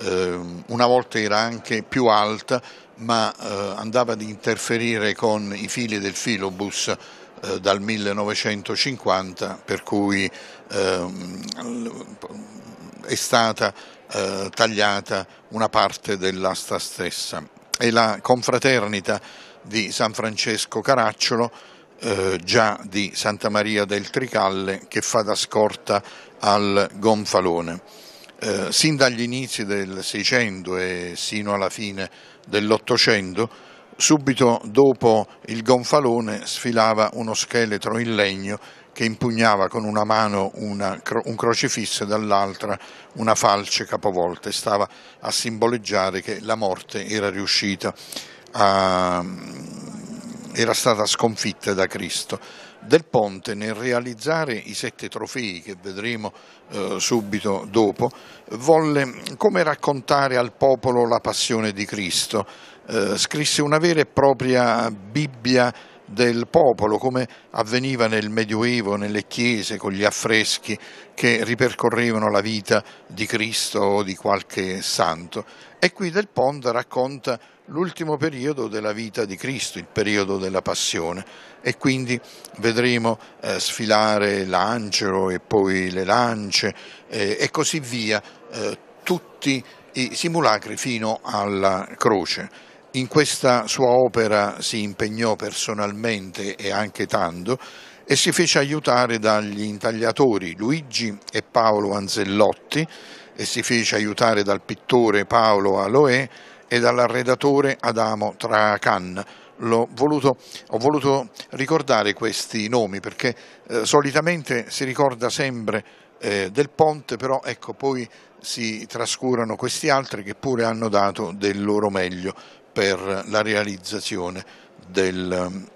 ehm, una volta era anche più alta, ma eh, andava ad interferire con i fili del filobus eh, dal 1950 per cui ehm, è stata eh, tagliata una parte dell'asta stessa e la confraternita di San Francesco Caracciolo eh, già di Santa Maria del Tricalle che fa da scorta al Gonfalone. Eh, sin dagli inizi del Seicento e sino alla fine dell'Ottocento Subito dopo il gonfalone sfilava uno scheletro in legno che impugnava con una mano una, un crocifisso e dall'altra una falce capovolta e stava a simboleggiare che la morte era riuscita a, era stata sconfitta da Cristo. Del Ponte nel realizzare i sette trofei che vedremo eh, subito dopo volle come raccontare al popolo la passione di Cristo eh, scrisse una vera e propria Bibbia del popolo, come avveniva nel Medioevo, nelle chiese, con gli affreschi che ripercorrevano la vita di Cristo o di qualche santo. E qui Del Ponte racconta l'ultimo periodo della vita di Cristo, il periodo della passione. E quindi vedremo eh, sfilare l'angelo e poi le lance eh, e così via, eh, tutti i simulacri fino alla croce. In questa sua opera si impegnò personalmente e anche tanto e si fece aiutare dagli intagliatori Luigi e Paolo Anzellotti e si fece aiutare dal pittore Paolo Aloè e dall'arredatore Adamo Tracan. Voluto, ho voluto ricordare questi nomi perché eh, solitamente si ricorda sempre eh, del ponte, però ecco, poi si trascurano questi altri che pure hanno dato del loro meglio per la realizzazione del,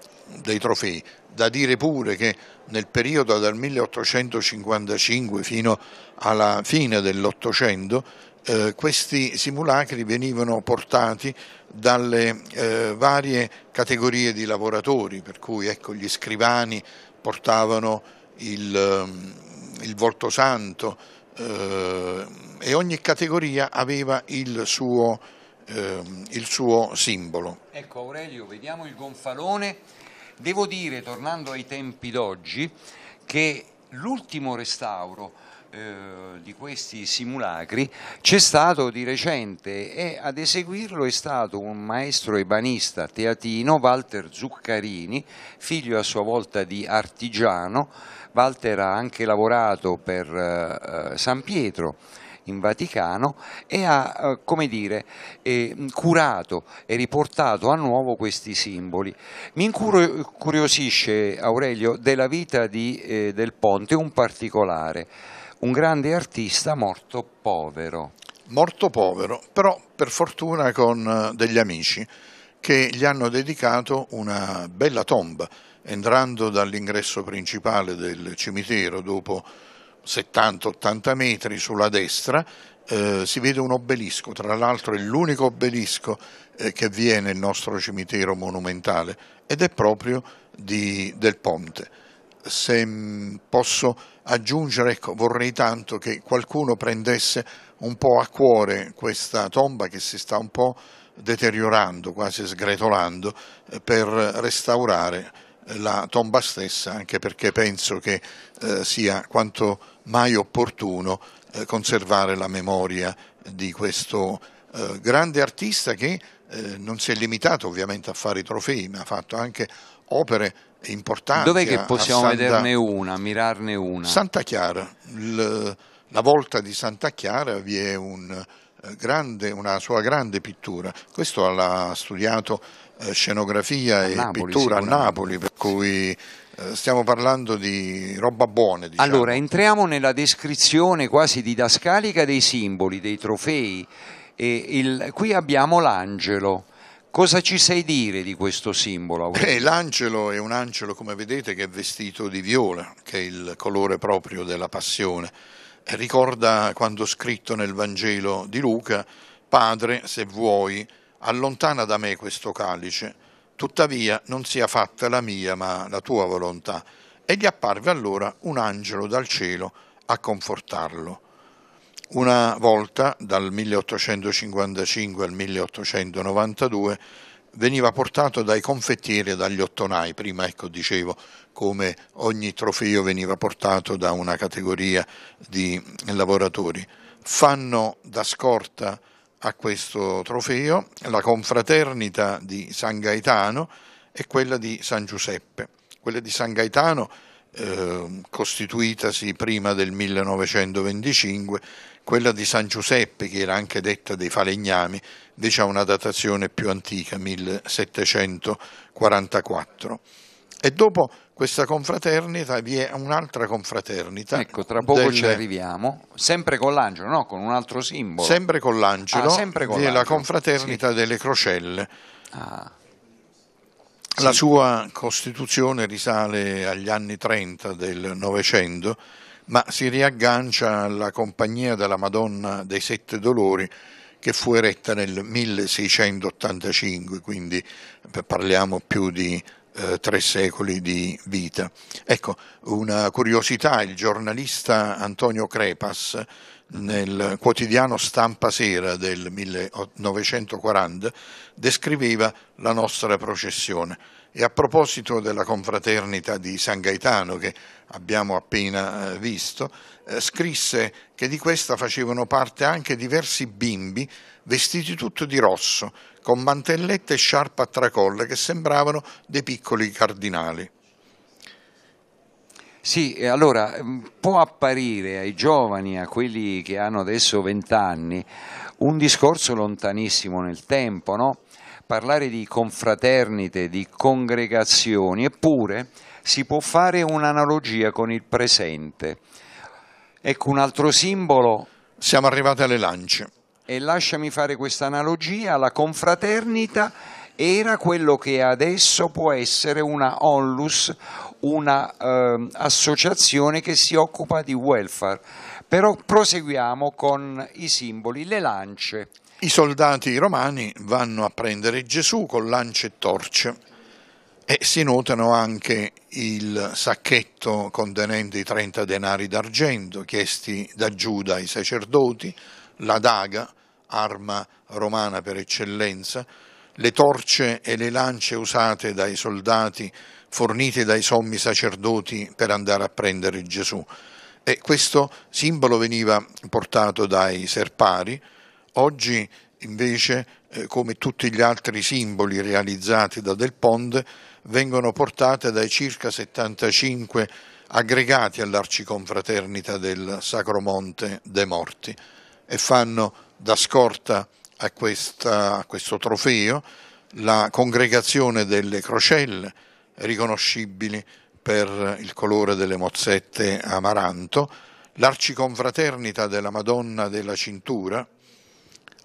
dei trofei. Da dire pure che nel periodo dal 1855 fino alla fine dell'Ottocento eh, questi simulacri venivano portati dalle eh, varie categorie di lavoratori, per cui ecco, gli scrivani portavano il, ehm, il volto santo eh, e ogni categoria aveva il suo ehm, il suo simbolo. Ecco Aurelio, vediamo il gonfalone. Devo dire, tornando ai tempi d'oggi, che l'ultimo restauro eh, di questi simulacri c'è stato di recente e ad eseguirlo è stato un maestro ebanista teatino Walter Zuccarini, figlio a sua volta di artigiano. Walter ha anche lavorato per eh, eh San Pietro in Vaticano e ha eh, come dire, eh, curato e riportato a nuovo questi simboli. Mi incuriosisce Aurelio della vita di, eh, del Ponte un particolare, un grande artista morto povero. Morto povero, però per fortuna con eh, degli amici che gli hanno dedicato una bella tomba entrando dall'ingresso principale del cimitero dopo 70-80 metri sulla destra eh, si vede un obelisco, tra l'altro è l'unico obelisco eh, che vi è nel nostro cimitero monumentale ed è proprio di, del Ponte. Se mm, posso aggiungere, ecco, vorrei tanto che qualcuno prendesse un po' a cuore questa tomba che si sta un po' deteriorando, quasi sgretolando, eh, per restaurare la tomba stessa, anche perché penso che eh, sia quanto mai opportuno eh, conservare la memoria di questo eh, grande artista che eh, non si è limitato ovviamente a fare i trofei, ma ha fatto anche opere importanti. Dov'è che possiamo Santa... vederne una, mirarne una? Santa Chiara, il, la volta di Santa Chiara vi è un, eh, grande, una sua grande pittura, questo l'ha studiato eh, scenografia e Napoli, pittura a Napoli, per cui eh, stiamo parlando di roba buona. Diciamo. Allora, entriamo nella descrizione quasi didascalica dei simboli, dei trofei. Il, qui abbiamo l'angelo. Cosa ci sai dire di questo simbolo? Beh, l'angelo è un angelo, come vedete, che è vestito di viola, che è il colore proprio della passione. ricorda quando scritto nel Vangelo di Luca, Padre, se vuoi, allontana da me questo calice, tuttavia non sia fatta la mia ma la tua volontà. E gli apparve allora un angelo dal cielo a confortarlo. Una volta, dal 1855 al 1892, veniva portato dai confettieri e dagli ottonai, prima ecco dicevo come ogni trofeo veniva portato da una categoria di lavoratori. Fanno da scorta a questo trofeo la confraternita di San Gaetano e quella di San Giuseppe. Quella di San Gaetano, eh, costituitasi prima del 1925, quella di San Giuseppe, che era anche detta dei falegnami, invece ha una datazione più antica, 1744. E dopo questa confraternita vi è un'altra confraternita. Ecco, tra poco delle... ci arriviamo, sempre con l'angelo, no? Con un altro simbolo. Sempre con l'angelo, ah, sempre con vi è la confraternita sì. delle crocelle. Ah. La sua costituzione risale agli anni 30 del Novecento, ma si riaggancia alla compagnia della Madonna dei Sette Dolori che fu eretta nel 1685, quindi parliamo più di eh, tre secoli di vita. Ecco, una curiosità, il giornalista Antonio Crepas nel quotidiano Stampa Sera del 1940 descriveva la nostra processione. E a proposito della confraternita di San Gaetano che abbiamo appena eh, visto, eh, scrisse che di questa facevano parte anche diversi bimbi vestiti tutto di rosso, con mantellette e sciarpa a tracolle che sembravano dei piccoli cardinali. Sì, allora mm, può apparire ai giovani, a quelli che hanno adesso vent'anni, un discorso lontanissimo nel tempo, no? parlare di confraternite, di congregazioni, eppure si può fare un'analogia con il presente. Ecco un altro simbolo. Siamo arrivati alle lance e lasciami fare questa analogia, la confraternita era quello che adesso può essere una onlus, un'associazione ehm, eh, che si occupa di welfare. Però proseguiamo con i simboli, le lance. I soldati romani vanno a prendere Gesù con lance e torce e si notano anche il sacchetto contenente i 30 denari d'argento chiesti da Giuda ai sacerdoti, la daga, arma romana per eccellenza, le torce e le lance usate dai soldati fornite dai sommi sacerdoti per andare a prendere Gesù. E questo simbolo veniva portato dai serpari, oggi invece, eh, come tutti gli altri simboli realizzati da Del Ponte, vengono portate dai circa 75 aggregati all'arciconfraternita del Sacro Monte dei Morti e fanno da scorta a, questa, a questo trofeo la congregazione delle crocelle riconoscibili per il colore delle mozzette amaranto, l'arciconfraternita della Madonna della Cintura,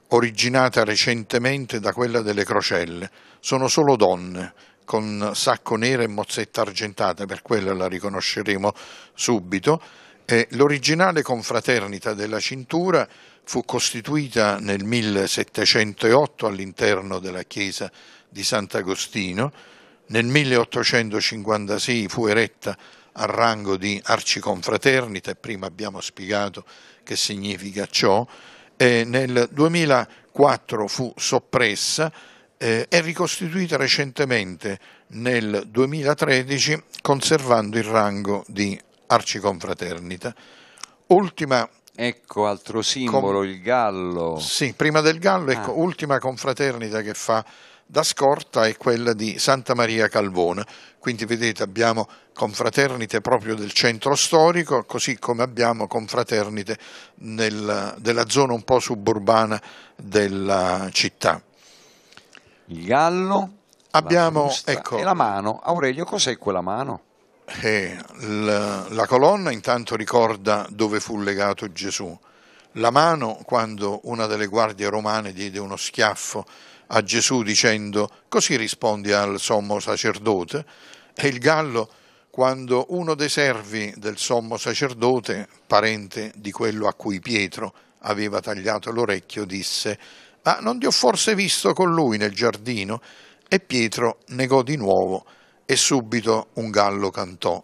originata recentemente da quella delle crocelle, sono solo donne con sacco nero e mozzetta argentata, per quella la riconosceremo subito, e l'originale confraternita della cintura fu costituita nel 1708 all'interno della chiesa di Sant'Agostino, nel 1856 fu eretta al rango di arciconfraternita, prima abbiamo spiegato che significa ciò, e nel 2004 fu soppressa eh, e ricostituita recentemente nel 2013 conservando il rango di arciconfraternita. Ultima Ecco, altro simbolo, Com il gallo. Sì, prima del gallo, ecco, ah. ecco, ultima confraternita che fa da scorta è quella di Santa Maria Calvona. Quindi vedete abbiamo confraternite proprio del centro storico, così come abbiamo confraternite nel, della zona un po' suburbana della città. Il gallo, abbiamo, ecco, e la mano. Aurelio, cos'è quella mano? e eh, la, la colonna intanto ricorda dove fu legato Gesù, la mano quando una delle guardie romane diede uno schiaffo a Gesù dicendo così rispondi al sommo sacerdote e il gallo quando uno dei servi del sommo sacerdote, parente di quello a cui Pietro aveva tagliato l'orecchio, disse Ma non ti ho forse visto con lui nel giardino? E Pietro negò di nuovo e subito un gallo cantò.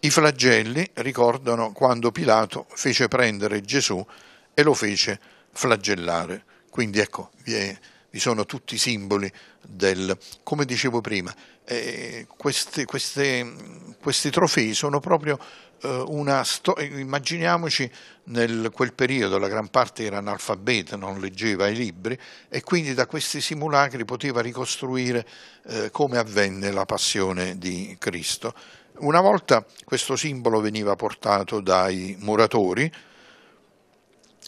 I flagelli ricordano quando Pilato fece prendere Gesù e lo fece flagellare. Quindi ecco, vi, è, vi sono tutti i simboli del, come dicevo prima, eh, queste, queste, questi trofei sono proprio eh, una storia, eh, immaginiamoci nel quel periodo la gran parte era analfabeta, non leggeva i libri e quindi da questi simulacri poteva ricostruire eh, come avvenne la passione di Cristo. Una volta questo simbolo veniva portato dai muratori,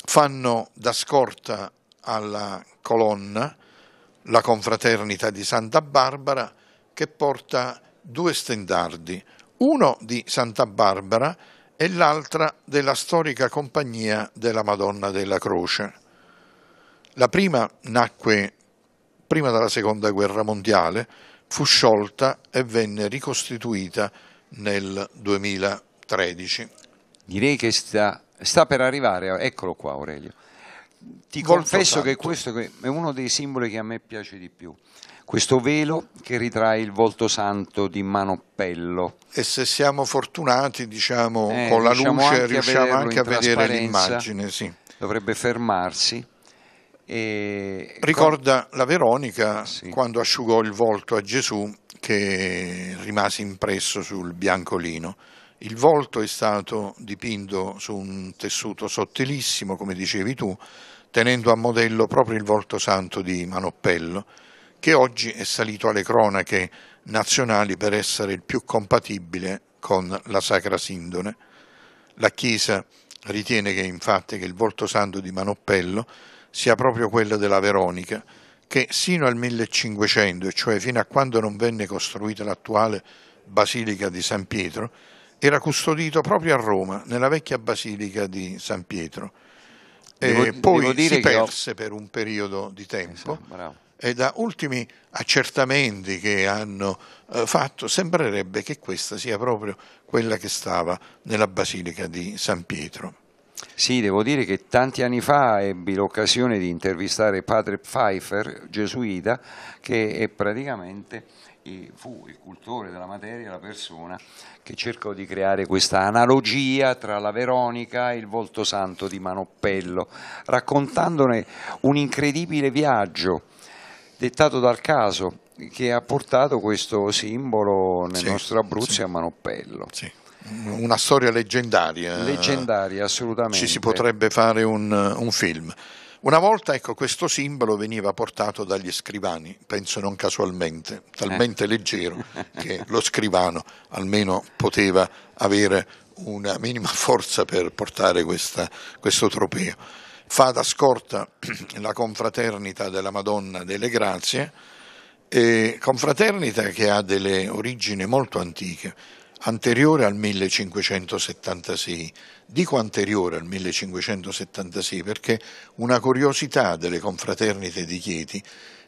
fanno da scorta alla colonna la confraternita di Santa Barbara che porta due stendardi, uno di Santa Barbara e l'altra della storica compagnia della Madonna della Croce. La prima nacque prima della Seconda Guerra Mondiale, fu sciolta e venne ricostituita nel 2013. Direi che sta, sta per arrivare, eccolo qua Aurelio. Ti confesso che questo è uno dei simboli che a me piace di più questo velo che ritrae il volto santo di Manoppello. E se siamo fortunati, diciamo, eh, con la luce riusciamo anche a vedere l'immagine. Sì. Dovrebbe fermarsi. E... Ricorda la Veronica sì. quando asciugò il volto a Gesù che rimase impresso sul biancolino. Il volto è stato dipinto su un tessuto sottilissimo, come dicevi tu, tenendo a modello proprio il volto santo di Manoppello che oggi è salito alle cronache nazionali per essere il più compatibile con la Sacra Sindone. La Chiesa ritiene che infatti che il volto santo di Manoppello sia proprio quello della Veronica, che sino al 1500, cioè fino a quando non venne costruita l'attuale Basilica di San Pietro, era custodito proprio a Roma, nella vecchia Basilica di San Pietro. Devo, e poi devo si perse ho... per un periodo di tempo. Esatto, e da ultimi accertamenti che hanno eh, fatto sembrerebbe che questa sia proprio quella che stava nella Basilica di San Pietro. Sì, devo dire che tanti anni fa ebbi l'occasione di intervistare padre Pfeiffer, gesuita, che è praticamente fu il cultore della materia, la persona che cercò di creare questa analogia tra la Veronica e il volto santo di Manoppello, raccontandone un incredibile viaggio dettato dal caso che ha portato questo simbolo nel sì, nostro Abruzzo sì. a Manopello. Sì. Una storia leggendaria. Eh. Leggendaria, assolutamente. Ci si potrebbe fare un, un film. Una volta ecco, questo simbolo veniva portato dagli scrivani, penso non casualmente, talmente eh. leggero che lo scrivano almeno poteva avere una minima forza per portare questa, questo tropeo fa da scorta la confraternita della Madonna delle Grazie, confraternita che ha delle origini molto antiche, anteriore al 1576. Dico anteriore al 1576 perché una curiosità delle confraternite di Chieti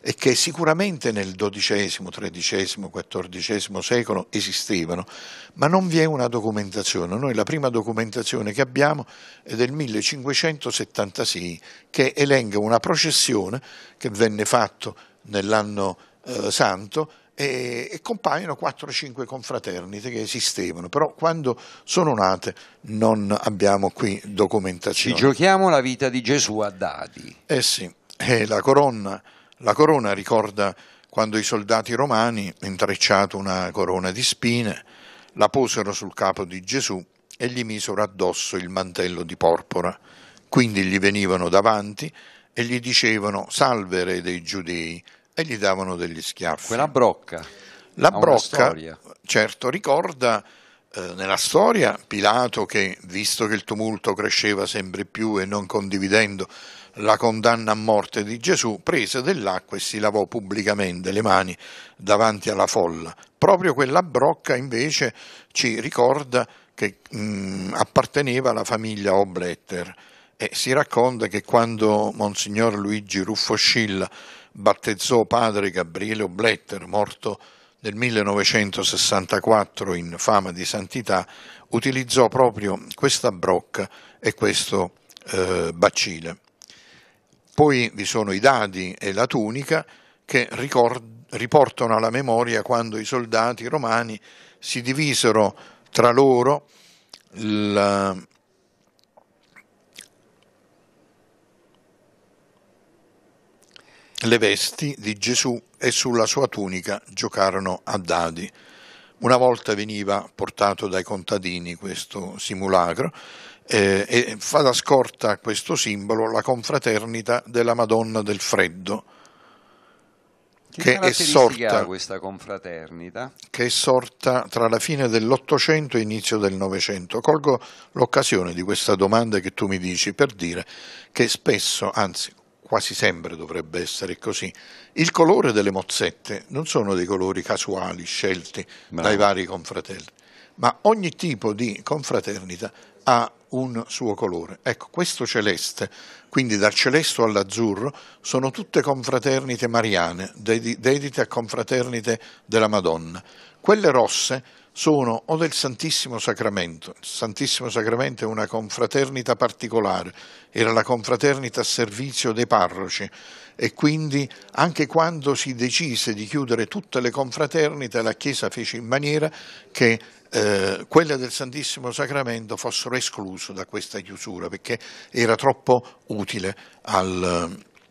e che sicuramente nel XII, XIII, XIV secolo esistevano, ma non vi è una documentazione. Noi la prima documentazione che abbiamo è del 1576 che elenca una processione che venne fatta nell'anno eh, santo e, e compaiono 4-5 confraternite che esistevano, però quando sono nate non abbiamo qui documentazione. Ci giochiamo la vita di Gesù a dadi. Eh sì, eh, la corona la corona ricorda quando i soldati romani, intrecciato una corona di spine, la posero sul capo di Gesù e gli misero addosso il mantello di porpora. Quindi gli venivano davanti e gli dicevano salve re dei giudei e gli davano degli schiaffi. Quella brocca. La brocca, certo, ricorda eh, nella storia Pilato che, visto che il tumulto cresceva sempre più e non condividendo la condanna a morte di Gesù, prese dell'acqua e si lavò pubblicamente le mani davanti alla folla. Proprio quella brocca invece ci ricorda che mh, mm, apparteneva alla famiglia Obletter e si racconta che quando Monsignor Luigi Ruffo Scilla battezzò padre Gabriele Obletter, morto nel 1964 in fama di santità, utilizzò proprio questa brocca e questo eh, bacile. Poi vi sono i dadi e la tunica che riportano alla memoria quando i soldati romani si divisero tra loro la, le vesti di Gesù e sulla sua tunica giocarono a dadi. Una volta veniva portato dai contadini questo simulacro eh, e fa da scorta a questo simbolo la confraternita della Madonna del Freddo. Che, che, è sorta, che è sorta tra la fine dell'Ottocento e inizio del Novecento. Colgo l'occasione di questa domanda che tu mi dici per dire che spesso, anzi quasi sempre dovrebbe essere così, il colore delle mozzette non sono dei colori casuali scelti Bravo. dai vari confratelli, ma ogni tipo di confraternita ha un suo colore. Ecco, questo celeste, quindi dal celesto all'azzurro, sono tutte confraternite mariane, dedite a confraternite della Madonna. Quelle rosse sono o del Santissimo Sacramento, il Santissimo Sacramento è una confraternita particolare, era la confraternita a servizio dei parroci e quindi anche quando si decise di chiudere tutte le confraternite la Chiesa fece in maniera che eh, quelle del Santissimo Sacramento fossero escluse da questa chiusura perché era troppo utile al,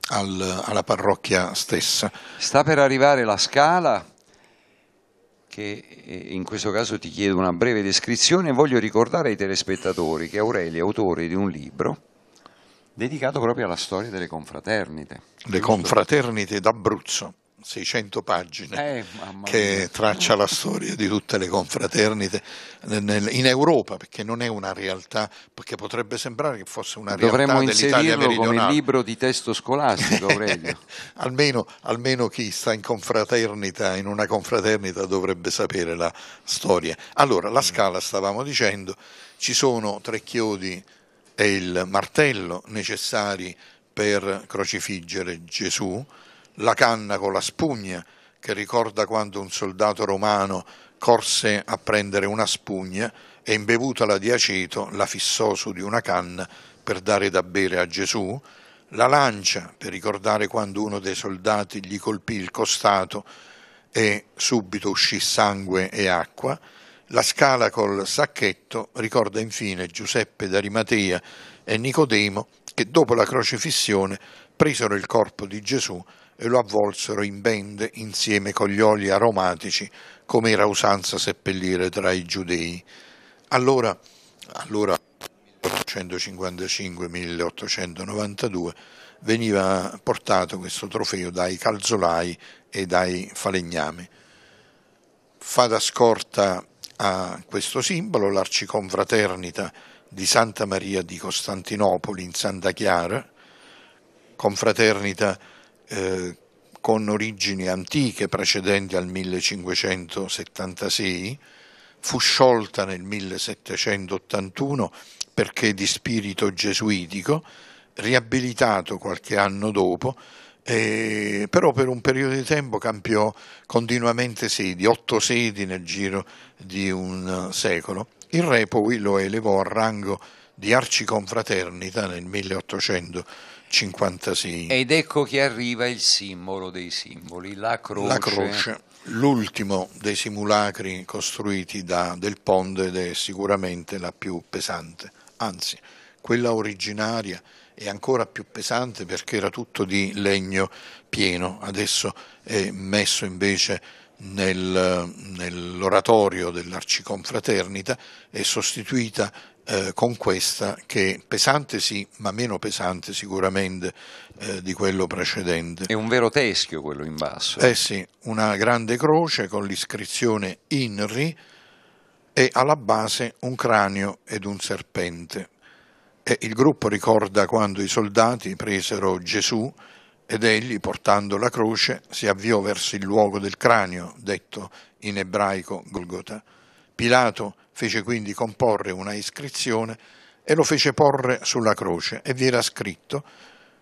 al, alla parrocchia stessa. Sta per arrivare la scala che eh, in questo caso ti chiedo una breve descrizione. Voglio ricordare ai telespettatori che Aurelio è autore di un libro dedicato proprio alla storia delle confraternite. Le giusto? confraternite d'Abruzzo. 600 pagine eh, che traccia la storia di tutte le confraternite in Europa, perché non è una realtà, perché potrebbe sembrare che fosse una Dovremmo realtà dell'Italia meridionale. Dovremmo inserirlo come libro di testo scolastico, almeno, almeno, chi sta in confraternita, in una confraternita dovrebbe sapere la storia. Allora, la scala, stavamo dicendo, ci sono tre chiodi e il martello necessari per crocifiggere Gesù, la canna con la spugna, che ricorda quando un soldato romano corse a prendere una spugna e imbevutala di aceto la fissò su di una canna per dare da bere a Gesù, la lancia per ricordare quando uno dei soldati gli colpì il costato e subito uscì sangue e acqua, la scala col sacchetto ricorda infine Giuseppe d'Arimatea e Nicodemo che dopo la crocifissione presero il corpo di Gesù e lo avvolsero in bende insieme con gli oli aromatici, come era usanza seppellire tra i giudei. Allora, allora 1855-1892, veniva portato questo trofeo dai calzolai e dai falegnami. Fa da scorta a questo simbolo l'arciconfraternita di Santa Maria di Costantinopoli in Santa Chiara, confraternita eh, con origini antiche precedenti al 1576, fu sciolta nel 1781 perché di spirito gesuitico, riabilitato qualche anno dopo, eh, però per un periodo di tempo cambiò continuamente sedi, otto sedi nel giro di un secolo. Il re poi lo elevò al rango di arciconfraternita nel 1800. 56. Ed ecco che arriva il simbolo dei simboli, la croce. La croce l'ultimo dei simulacri costruiti da Del Ponte ed è sicuramente la più pesante, anzi quella originaria è ancora più pesante perché era tutto di legno pieno, adesso è messo invece nel, nell'oratorio dell'Arciconfraternita, e sostituita eh, con questa che pesante sì, ma meno pesante sicuramente eh, di quello precedente. È un vero teschio quello in basso. Eh sì, una grande croce con l'iscrizione INRI e alla base un cranio ed un serpente. E il gruppo ricorda quando i soldati presero Gesù ed egli, portando la croce, si avviò verso il luogo del cranio, detto in ebraico Golgotha. Pilato Fece quindi comporre una iscrizione e lo fece porre sulla croce e vi era scritto,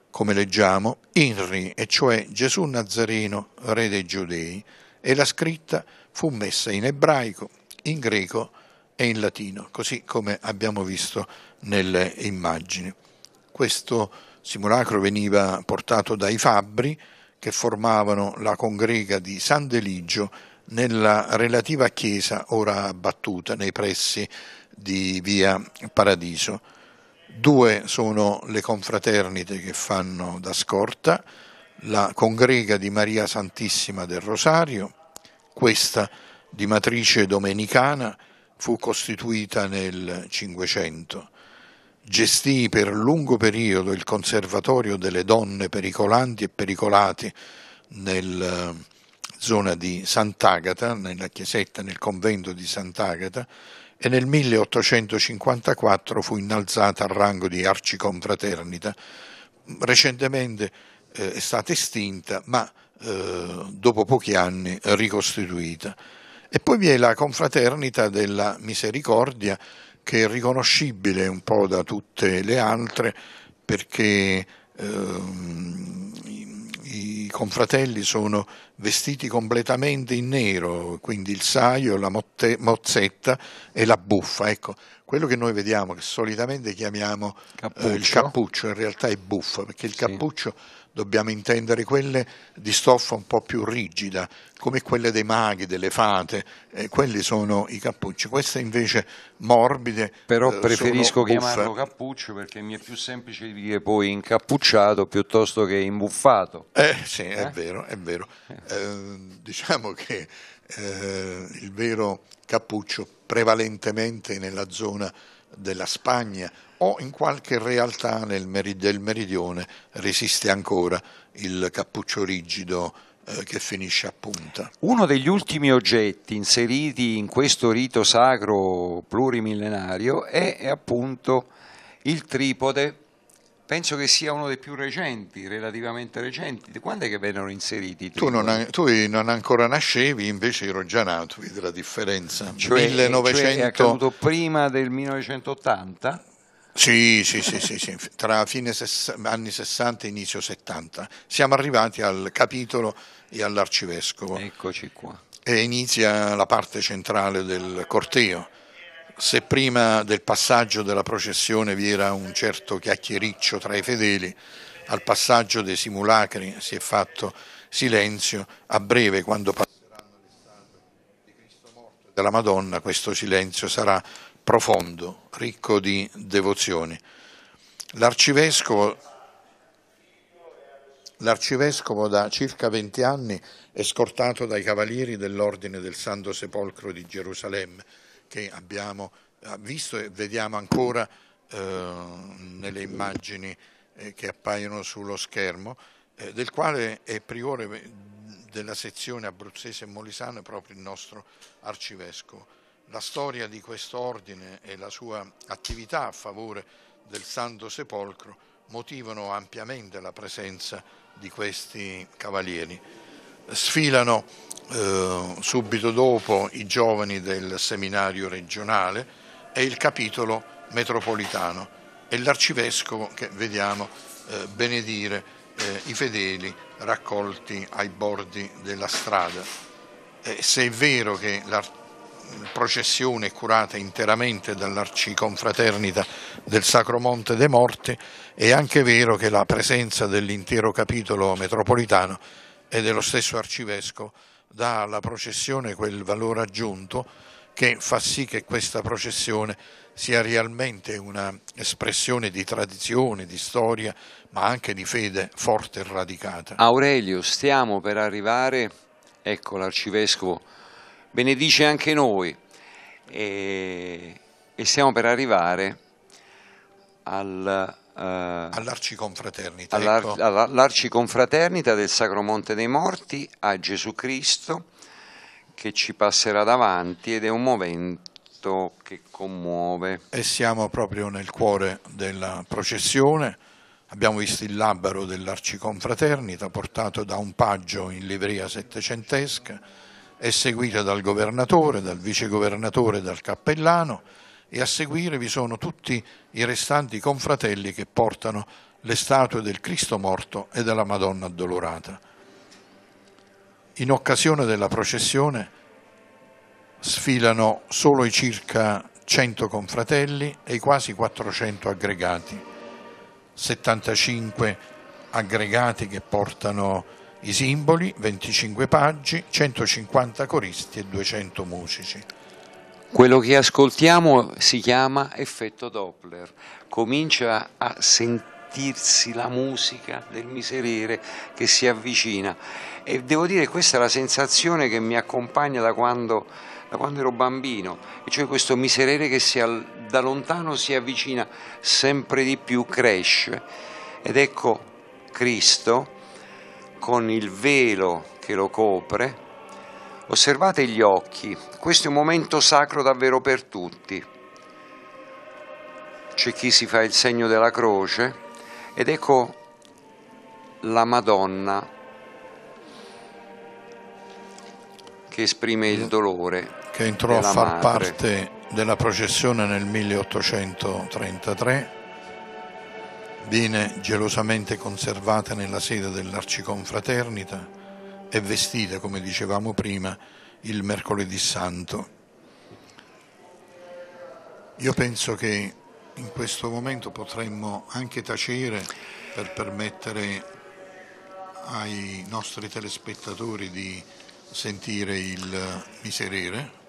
come leggiamo, Inri, e cioè Gesù Nazareno, re dei Giudei, e la scritta fu messa in ebraico, in greco e in latino, così come abbiamo visto nelle immagini. Questo simulacro veniva portato dai fabbri che formavano la congrega di San Deligio nella relativa chiesa ora abbattuta nei pressi di via Paradiso. Due sono le confraternite che fanno da scorta, la congrega di Maria Santissima del Rosario, questa di matrice domenicana, fu costituita nel Cinquecento. Gestì per lungo periodo il Conservatorio delle donne pericolanti e pericolati nel Cinquecento zona di Sant'Agata, nella chiesetta, nel convento di Sant'Agata, e nel 1854 fu innalzata al rango di arciconfraternita. Recentemente eh, è stata estinta, ma eh, dopo pochi anni ricostituita. E poi vi è la confraternita della misericordia, che è riconoscibile un po' da tutte le altre, perché ehm, i confratelli sono vestiti completamente in nero, quindi il saio, la motte, mozzetta e la buffa. Ecco, quello che noi vediamo, che solitamente chiamiamo cappuccio. Eh, il cappuccio, in realtà è buffa, perché il cappuccio sì dobbiamo intendere quelle di stoffa un po' più rigida, come quelle dei maghi, delle fate, eh, quelli sono i cappucci, queste invece morbide. Però eh, preferisco chiamarlo cappuccio perché mi è più semplice dire poi incappucciato piuttosto che imbuffato. Eh sì, eh? è vero, è vero. Eh, diciamo che eh, il vero cappuccio prevalentemente nella zona della Spagna o in qualche realtà meri- del meridione resiste ancora il cappuccio rigido eh, che finisce a punta. Uno degli ultimi oggetti inseriti in questo rito sacro plurimillenario è, è appunto il tripode penso che sia uno dei più recenti, relativamente recenti. Quando è che vennero inseriti? Tu non, tu non, ancora nascevi, invece ero già nato, vedi la differenza. Cioè, 1900... cioè è accaduto prima del 1980? Sì, sì, sì, sì, sì, tra fine ses- anni 60 e inizio 70. Siamo arrivati al capitolo e all'arcivescovo. Eccoci qua. E inizia la parte centrale del corteo. Se prima del passaggio della processione vi era un certo chiacchiericcio tra i fedeli, al passaggio dei simulacri si è fatto silenzio. A breve, quando passeranno le statue di Cristo morto e della Madonna, questo silenzio sarà profondo, ricco di devozioni. L'arcivescovo, l'arcivescovo da circa 20 anni è scortato dai cavalieri dell'Ordine del Santo Sepolcro di Gerusalemme, che abbiamo visto e vediamo ancora eh, nelle immagini eh, che appaiono sullo schermo, eh, del quale è priore della sezione abruzzese e molisana proprio il nostro arcivescovo. La storia di questo ordine e la sua attività a favore del Santo Sepolcro motivano ampiamente la presenza di questi cavalieri. Sfilano eh, subito dopo i giovani del seminario regionale e il capitolo metropolitano e l'arcivescovo che vediamo eh, benedire eh, i fedeli raccolti ai bordi della strada. Eh, se è vero che l'arcivescovo processione curata interamente dall'arciconfraternita del Sacro Monte dei Morti, è anche vero che la presenza dell'intero capitolo metropolitano e dello stesso arcivescovo dà alla processione quel valore aggiunto che fa sì che questa processione sia realmente un'espressione di tradizione, di storia, ma anche di fede forte e radicata. Aurelio, stiamo per arrivare, ecco l'arcivescovo benedice anche noi e, e siamo per arrivare al, uh, all'arciconfraternita, all'ar- ecco. all'arciconfraternita del Sacro Monte dei Morti a Gesù Cristo che ci passerà davanti ed è un momento che commuove. E siamo proprio nel cuore della processione. Abbiamo visto il labaro dell'arciconfraternita portato da un paggio in livrea settecentesca è seguita dal governatore, dal vicegovernatore, dal cappellano e a seguire vi sono tutti i restanti confratelli che portano le statue del Cristo morto e della Madonna addolorata. In occasione della processione sfilano solo i circa 100 confratelli e i quasi 400 aggregati, 75 aggregati che portano i simboli, 25 paggi, 150 coristi e 200 musici. Quello che ascoltiamo si chiama effetto Doppler, comincia a sentirsi la musica del miserere che si avvicina e devo dire questa è la sensazione che mi accompagna da quando, da quando ero bambino, e cioè questo miserere che si, da lontano si avvicina sempre di più, cresce ed ecco Cristo con il velo che lo copre. Osservate gli occhi, questo è un momento sacro davvero per tutti. C'è chi si fa il segno della croce ed ecco la Madonna che esprime il dolore. Che entrò a far madre. parte della processione nel 1833 viene gelosamente conservata nella sede dell'Arciconfraternita e vestita, come dicevamo prima, il mercoledì santo. Io penso che in questo momento potremmo anche tacere per permettere ai nostri telespettatori di sentire il miserere.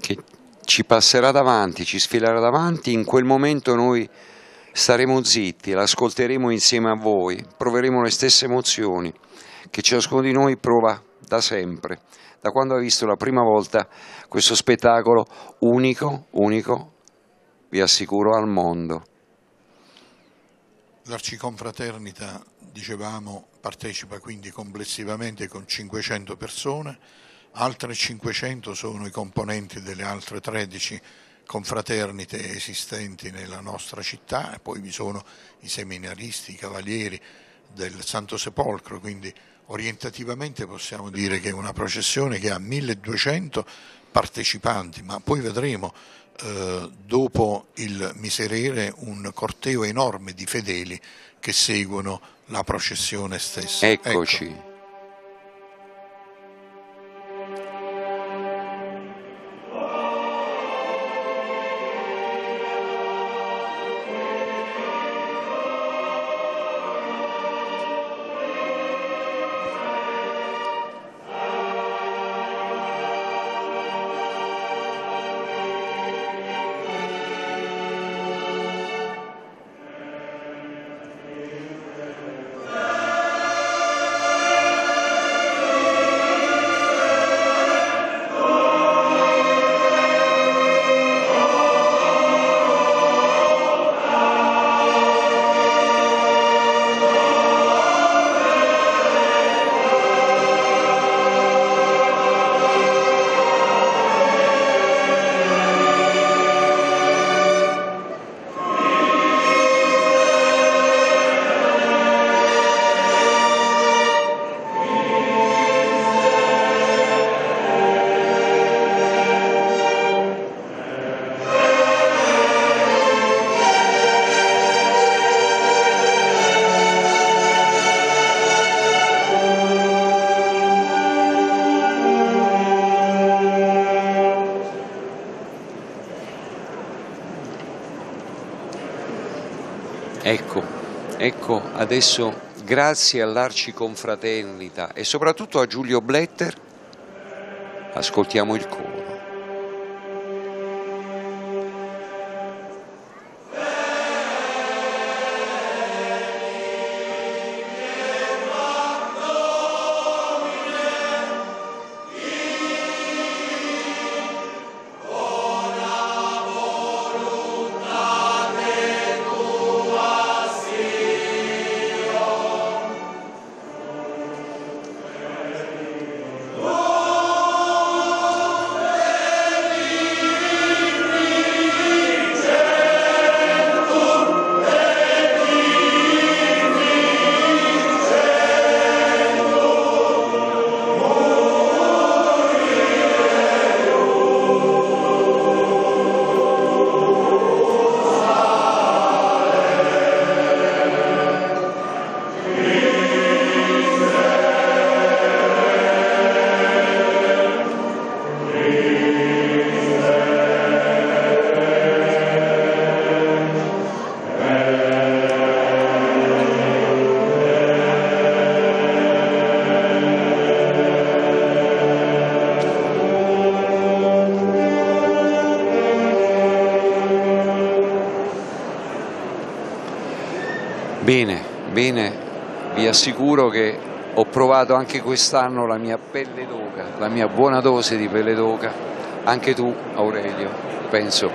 Che ci passerà davanti, ci sfilerà davanti, in quel momento noi Staremo zitti, l'ascolteremo insieme a voi, proveremo le stesse emozioni che ciascuno di noi prova da sempre, da quando ha visto la prima volta questo spettacolo unico, unico, vi assicuro, al mondo. L'Arciconfraternita, dicevamo, partecipa quindi complessivamente con 500 persone, altre 500 sono i componenti delle altre 13 persone confraternite esistenti nella nostra città, e poi vi sono i seminaristi, i cavalieri del Santo Sepolcro, quindi orientativamente possiamo dire che è una processione che ha 1200 partecipanti, ma poi vedremo eh, dopo il miserere un corteo enorme di fedeli che seguono la processione stessa. Eccoci. Ecco. Adesso grazie all'Arciconfraternita e soprattutto a Giulio Bletter ascoltiamo il coro. bene, vi assicuro che ho provato anche quest'anno la mia pelle d'oca, la mia buona dose di pelle d'oca, anche tu Aurelio, penso.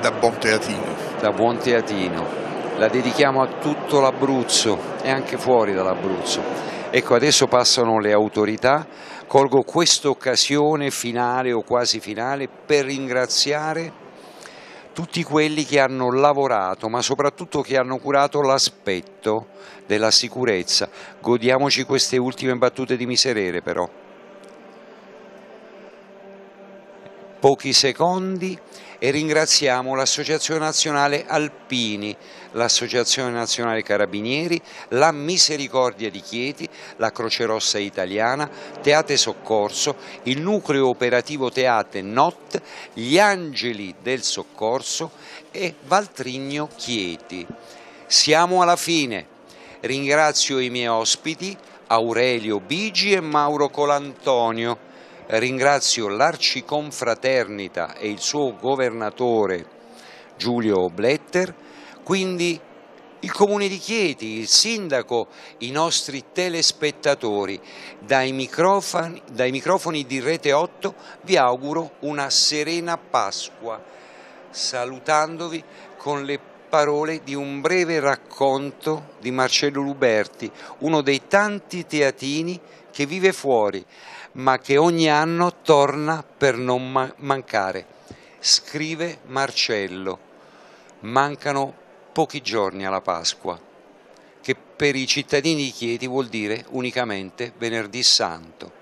Da buon teatino. Da buon teatino. La dedichiamo a tutto l'Abruzzo e anche fuori dall'Abruzzo. Ecco, adesso passano le autorità, colgo questa occasione finale o quasi finale per ringraziare tutti quelli che hanno lavorato, ma soprattutto che hanno curato l'aspetto della sicurezza. Godiamoci queste ultime battute di miserere però. pochi secondi e ringraziamo l'Associazione Nazionale Alpini, l'Associazione Nazionale Carabinieri, la Misericordia di Chieti, la Croce Rossa Italiana, Teate Soccorso, il Nucleo Operativo Teate NOT, gli Angeli del Soccorso e Valtrigno Chieti. Siamo alla fine. Ringrazio i miei ospiti Aurelio Bigi e Mauro Colantonio ringrazio l'Arciconfraternita e il suo governatore Giulio Bletter, quindi il Comune di Chieti, il Sindaco, i nostri telespettatori. Dai microfoni, dai microfoni di Rete 8 vi auguro una serena Pasqua, salutandovi con le parole di un breve racconto di Marcello Luberti, uno dei tanti teatini che vive fuori ma che ogni anno torna per non mancare. Scrive Marcello, mancano pochi giorni alla Pasqua, che per i cittadini di Chieti vuol dire unicamente venerdì santo.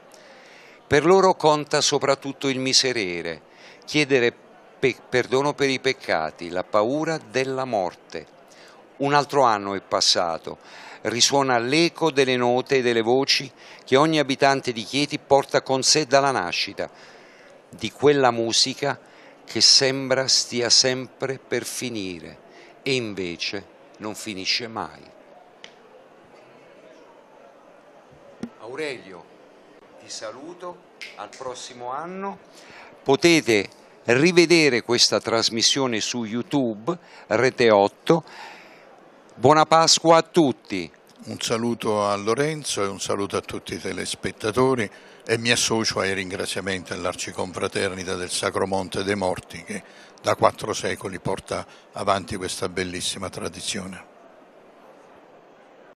Per loro conta soprattutto il miserere, chiedere pe perdono per i peccati, la paura della morte. Un altro anno è passato, risuona l'eco delle note e delle voci che ogni abitante di Chieti porta con sé dalla nascita, di quella musica che sembra stia sempre per finire e invece non finisce mai. Aurelio, ti saluto, al prossimo anno potete rivedere questa trasmissione su YouTube, Rete 8. Buona Pasqua a tutti! Un saluto a Lorenzo e un saluto a tutti i telespettatori e mi associo ai ringraziamenti all'Arciconfraternita del Sacro Monte dei Morti che da quattro secoli porta avanti questa bellissima tradizione.